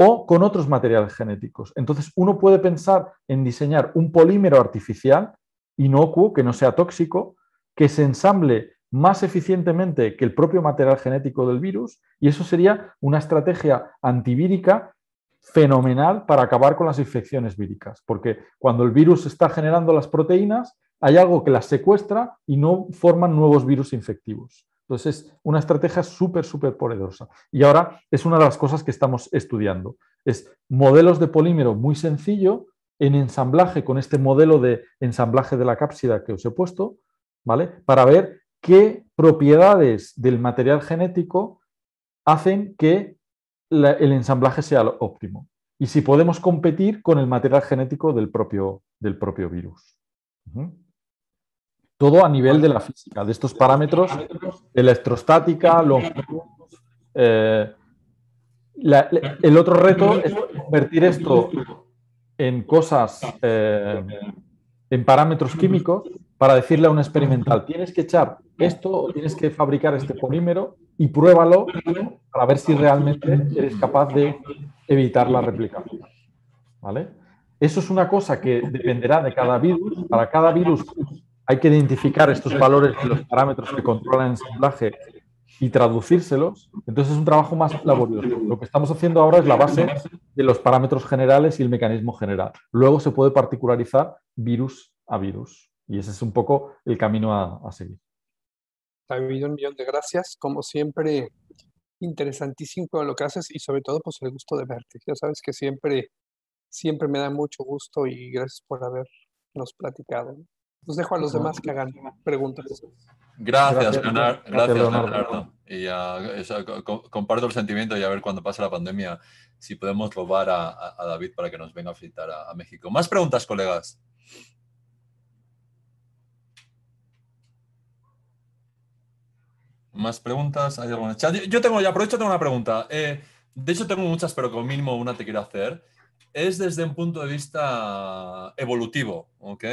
o con otros materiales genéticos. Entonces, uno puede pensar en diseñar un polímero artificial inocuo, que no sea tóxico, que se ensamble más eficientemente que el propio material genético del virus y eso sería una estrategia antivírica fenomenal para acabar con las infecciones víricas, porque cuando el virus está generando las proteínas, hay algo que las secuestra y no forman nuevos virus infectivos. Entonces, es una estrategia súper, súper poderosa. Y ahora es una de las cosas que estamos estudiando. Es modelos de polímero muy sencillo en ensamblaje con este modelo de ensamblaje de la cápsida que os he puesto, ¿vale? Para ver qué propiedades del material genético hacen que el ensamblaje sea óptimo y si podemos competir con el material genético del propio, del propio virus. Todo a nivel de la física, de estos parámetros, electrostática, longitud. Eh, el otro reto es convertir esto en cosas eh, en parámetros químicos para decirle a un experimental, tienes que echar esto o tienes que fabricar este polímero y pruébalo para ver si realmente eres capaz de evitar la replicación. ¿Vale? Eso es una cosa que dependerá de cada virus. Para cada virus hay que identificar estos valores y los parámetros que controlan el ensamblaje y traducírselos. Entonces es un trabajo más laborioso. Lo que estamos haciendo ahora es la base de los parámetros generales y el mecanismo general. Luego se puede particularizar virus a virus. Y ese es un poco el camino a, seguir. David, un millón de gracias. Como siempre, interesantísimo lo que haces y sobre todo pues el gusto de verte. Ya sabes que siempre, siempre me da mucho gusto y gracias por habernos platicado. Los dejo a los demás que hagan preguntas. Gracias, gracias, Y comparto el sentimiento y a ver cuando pase la pandemia si podemos robar a, David para que nos venga a visitar a, México. Más preguntas, colegas. Más preguntas. Yo tengo, ya aprovecho, tengo una pregunta. Eh, de hecho, tengo muchas, pero como mínimo una te quiero hacer. Es desde un punto de vista evolutivo, ¿ok?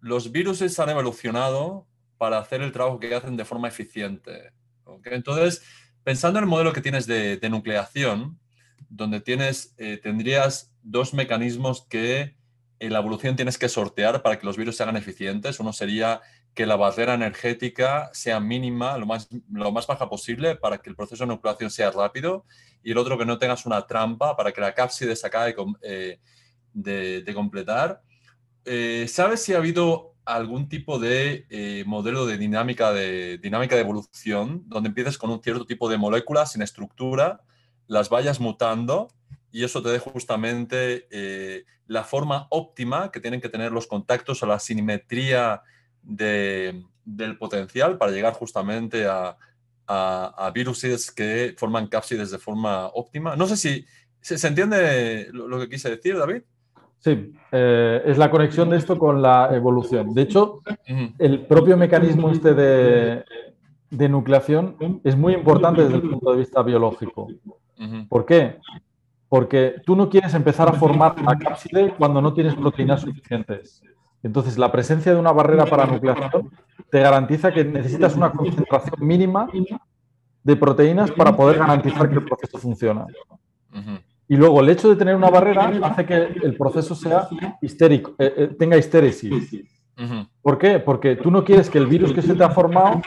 Los virus han evolucionado para hacer el trabajo que hacen de forma eficiente. Entonces, pensando en el modelo que tienes de, nucleación, donde tienes, eh, tendrías dos mecanismos que en la evolución tienes que sortear para que los virus sean eficientes. Uno sería que la barrera energética sea mínima, lo más, lo más baja posible, para que el proceso de nucleación sea rápido. Y el otro, que no tengas una trampa para que la cápside se acabe eh, de, completar. Eh, ¿Sabes si ha habido algún tipo de eh, modelo de dinámica, de dinámica de evolución, donde empiezas con un cierto tipo de moléculas sin estructura, las vayas mutando y eso te dé justamente eh, la forma óptima que tienen que tener los contactos o la simetría del potencial para llegar justamente a, a, viruses que forman cápsides de forma óptima. No sé si se, entiende lo que quise decir, David. Sí, eh, es la conexión de esto con la evolución. De hecho, el propio mecanismo este de, nucleación es muy importante desde el punto de vista biológico. ¿Por qué? Porque tú no quieres empezar a formar una cápside cuando no tienes proteínas suficientes. Entonces, la presencia de una barrera para nucleación te garantiza que necesitas una concentración mínima de proteínas para poder garantizar que el proceso funciona. Y luego el hecho de tener una barrera hace que el proceso sea histérico, eh, eh, tenga histéresis. ¿Por qué? Porque tú no quieres que el virus que se te ha formado,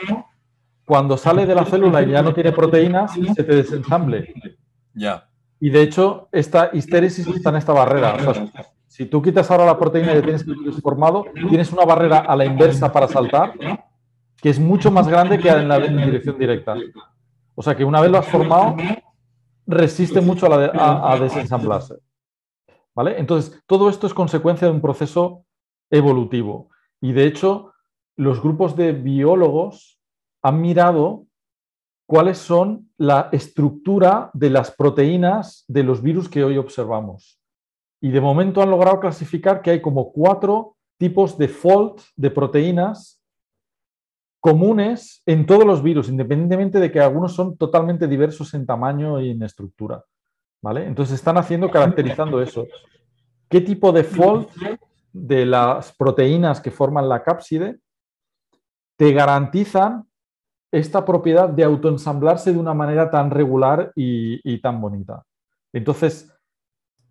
cuando sale de la célula y ya no tiene proteínas, se te desensamble. Ya. Y de hecho, esta histéresis está en esta barrera. O sea, si tú quitas ahora la proteína que tienes formado, tienes una barrera a la inversa para saltar, que es mucho más grande que en la dirección directa. O sea que una vez lo has formado, resiste mucho a, desensamblarse. ¿Vale? Entonces, todo esto es consecuencia de un proceso evolutivo. Y de hecho, los grupos de biólogos han mirado cuáles son la estructura de las proteínas de los virus que hoy observamos. Y de momento han logrado clasificar que hay como cuatro tipos de fold de proteínas comunes en todos los virus, independientemente de que algunos son totalmente diversos en tamaño y en estructura. ¿vale? Entonces están haciendo, caracterizando eso. ¿Qué tipo de fold de las proteínas que forman la cápside te garantizan esta propiedad de autoensamblarse de una manera tan regular y, tan bonita? Entonces,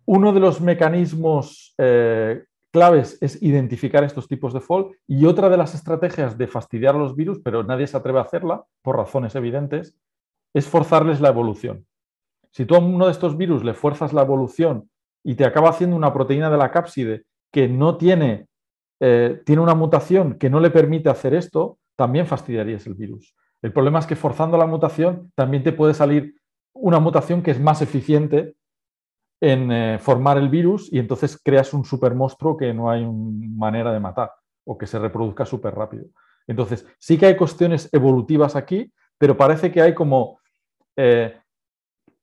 uno de los mecanismos eh, claves es identificar estos tipos de fall y otra de las estrategias de fastidiar los virus, pero nadie se atreve a hacerla por razones evidentes, es forzarles la evolución. Si tú a uno de estos virus le fuerzas la evolución y te acaba haciendo una proteína de la cápside que no tiene, eh, tiene una mutación que no le permite hacer esto, también fastidiarías el virus. El problema es que forzando la mutación también te puede salir una mutación que es más eficiente en eh, formar el virus y entonces creas un super monstruo que no hay manera de matar o que se reproduzca súper rápido. Entonces, sí que hay cuestiones evolutivas aquí, pero parece que hay como eh,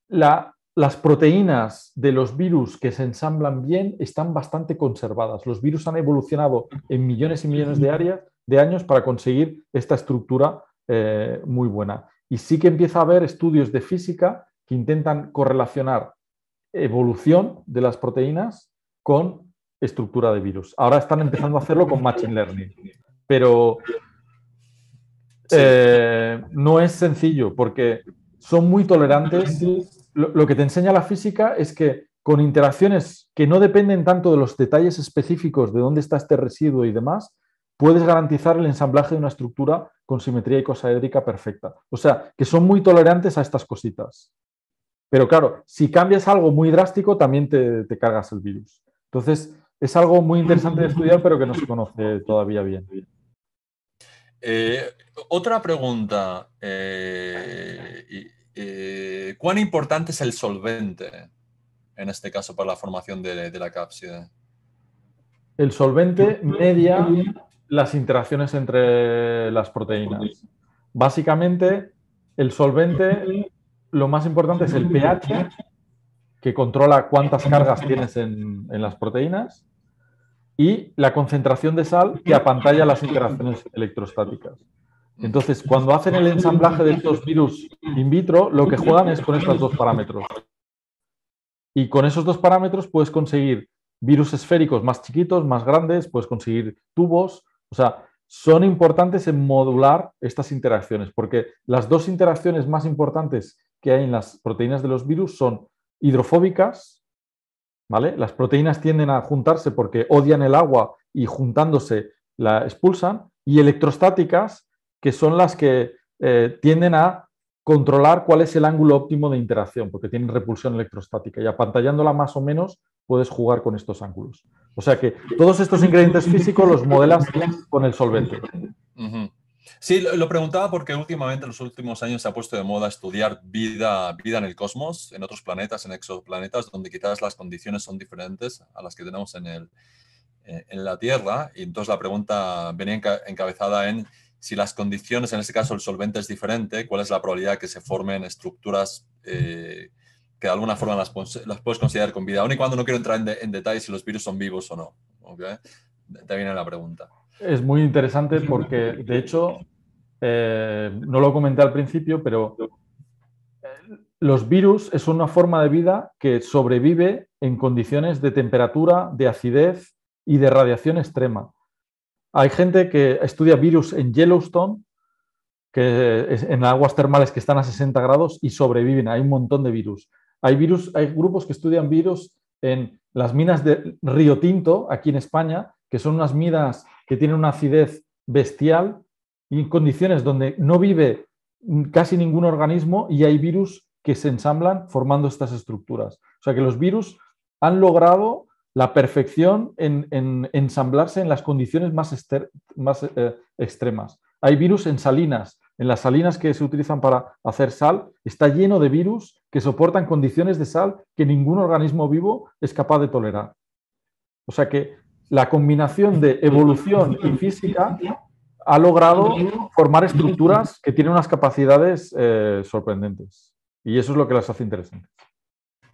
las proteínas de los virus que se ensamblan bien están bastante conservadas. Los virus han evolucionado en millones y millones de, de años para conseguir esta estructura eh, muy buena. Y sí que empieza a haber estudios de física que intentan correlacionar evolución de las proteínas con estructura de virus. Ahora están empezando a hacerlo con Machine Learning, pero eh, no es sencillo porque son muy tolerantes. Lo, que te enseña la física es que con interacciones que no dependen tanto de los detalles específicos de dónde está este residuo y demás, puedes garantizar el ensamblaje de una estructura con simetría y icosaédrica perfecta. O sea, que son muy tolerantes a estas cositas. Pero claro, si cambias algo muy drástico, también te, cargas el virus. Entonces, es algo muy interesante de estudiar, pero que no se conoce todavía bien. Eh, otra pregunta. Eh, eh, ¿Cuán importante es el solvente, en este caso, para la formación de, de la cápside? El solvente media las interacciones entre las proteínas. Básicamente, el solvente lo más importante es el pH, que controla cuántas cargas tienes en, las proteínas, y la concentración de sal que apantalla las interacciones electrostáticas. Entonces, cuando hacen el ensamblaje de estos virus in vitro, lo que juegan es con estos dos parámetros. Y con esos dos parámetros puedes conseguir virus esféricos más chiquitos, más grandes, puedes conseguir tubos. O sea, son importantes en modular estas interacciones, porque las dos interacciones más importantes que hay en las proteínas de los virus son hidrofóbicas, ¿vale? Las proteínas tienden a juntarse porque odian el agua y juntándose la expulsan, y electrostáticas, que son las que eh, tienden a controlar cuál es el ángulo óptimo de interacción, porque tienen repulsión electrostática, y apantallándola más o menos puedes jugar con estos ángulos. O sea que todos estos ingredientes físicos los modelas con el solvente. Sí, lo, preguntaba porque últimamente en los últimos años se ha puesto de moda estudiar vida, vida en el cosmos, en otros planetas, en exoplanetas, donde quizás las condiciones son diferentes a las que tenemos en, eh, la Tierra. Y entonces la pregunta venía encabezada en si las condiciones, en este caso el solvente es diferente, cuál es la probabilidad que se formen estructuras eh, que de alguna forma las, puedes considerar con vida, aun y cuando no quiero entrar en, detalles detalle si los virus son vivos o no. Te viene la pregunta. Es muy interesante porque, de hecho, eh, no lo comenté al principio, pero eh, los virus es una forma de vida que sobrevive en condiciones de temperatura, de acidez y de radiación extrema. Hay gente que estudia virus en Yellowstone, que en aguas termales que están a 60 grados y sobreviven. Hay un montón de virus. Hay virus, hay grupos que estudian virus en las minas de Río Tinto, aquí en España, que son unas minas que tienen una acidez bestial y en condiciones donde no vive casi ningún organismo y hay virus que se ensamblan formando estas estructuras. O sea que los virus han logrado la perfección en, ensamblarse en las condiciones más, eh, extremas. Hay virus en salinas, en las salinas que se utilizan para hacer sal, está lleno de virus que soportan condiciones de sal que ningún organismo vivo es capaz de tolerar. O sea que la combinación de evolución y física ha logrado formar estructuras que tienen unas capacidades eh, sorprendentes. Y eso es lo que las hace interesantes.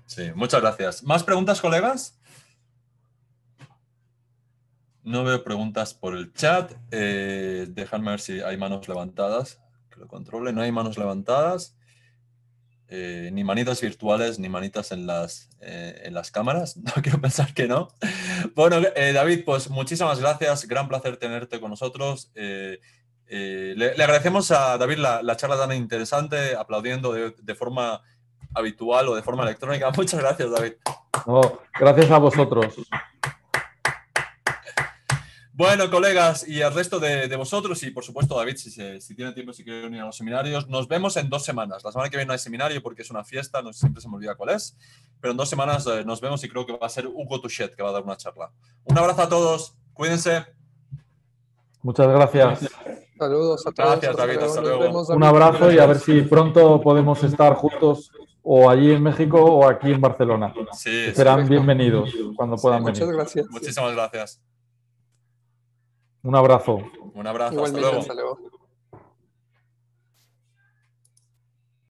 Sí, muchas gracias. ¿Más preguntas, colegas? No veo preguntas por el chat. Eh, ver si hay manos levantadas. Que lo controle. No hay manos levantadas. Eh, ni manitas virtuales ni manitas en las, eh, en las cámaras. No quiero pensar que no. Bueno, eh, David, pues muchísimas gracias. Gran placer tenerte con nosotros. Le, agradecemos a David la, charla tan interesante, aplaudiendo de, forma habitual o de forma electrónica. Muchas gracias, David. gracias a vosotros. Bueno, colegas, y al resto de, vosotros, y por supuesto, David, si, tiene tiempo, si quiere unir a los seminarios, nos vemos en dos semanas. La semana que viene no hay seminario porque es una fiesta, no siempre se me olvida cuál es, pero en dos semanas eh, nos vemos y creo que va a ser Hugo Touchet que va a dar una charla. Un abrazo a todos, cuídense. Muchas gracias. Saludos a todos. Gracias, David, hasta Un abrazo y a ver si pronto podemos estar juntos o allí en México o aquí en Barcelona. Serán bienvenidos cuando puedan venir. Muchas gracias. Muchísimas gracias. Un abrazo. Un abrazo.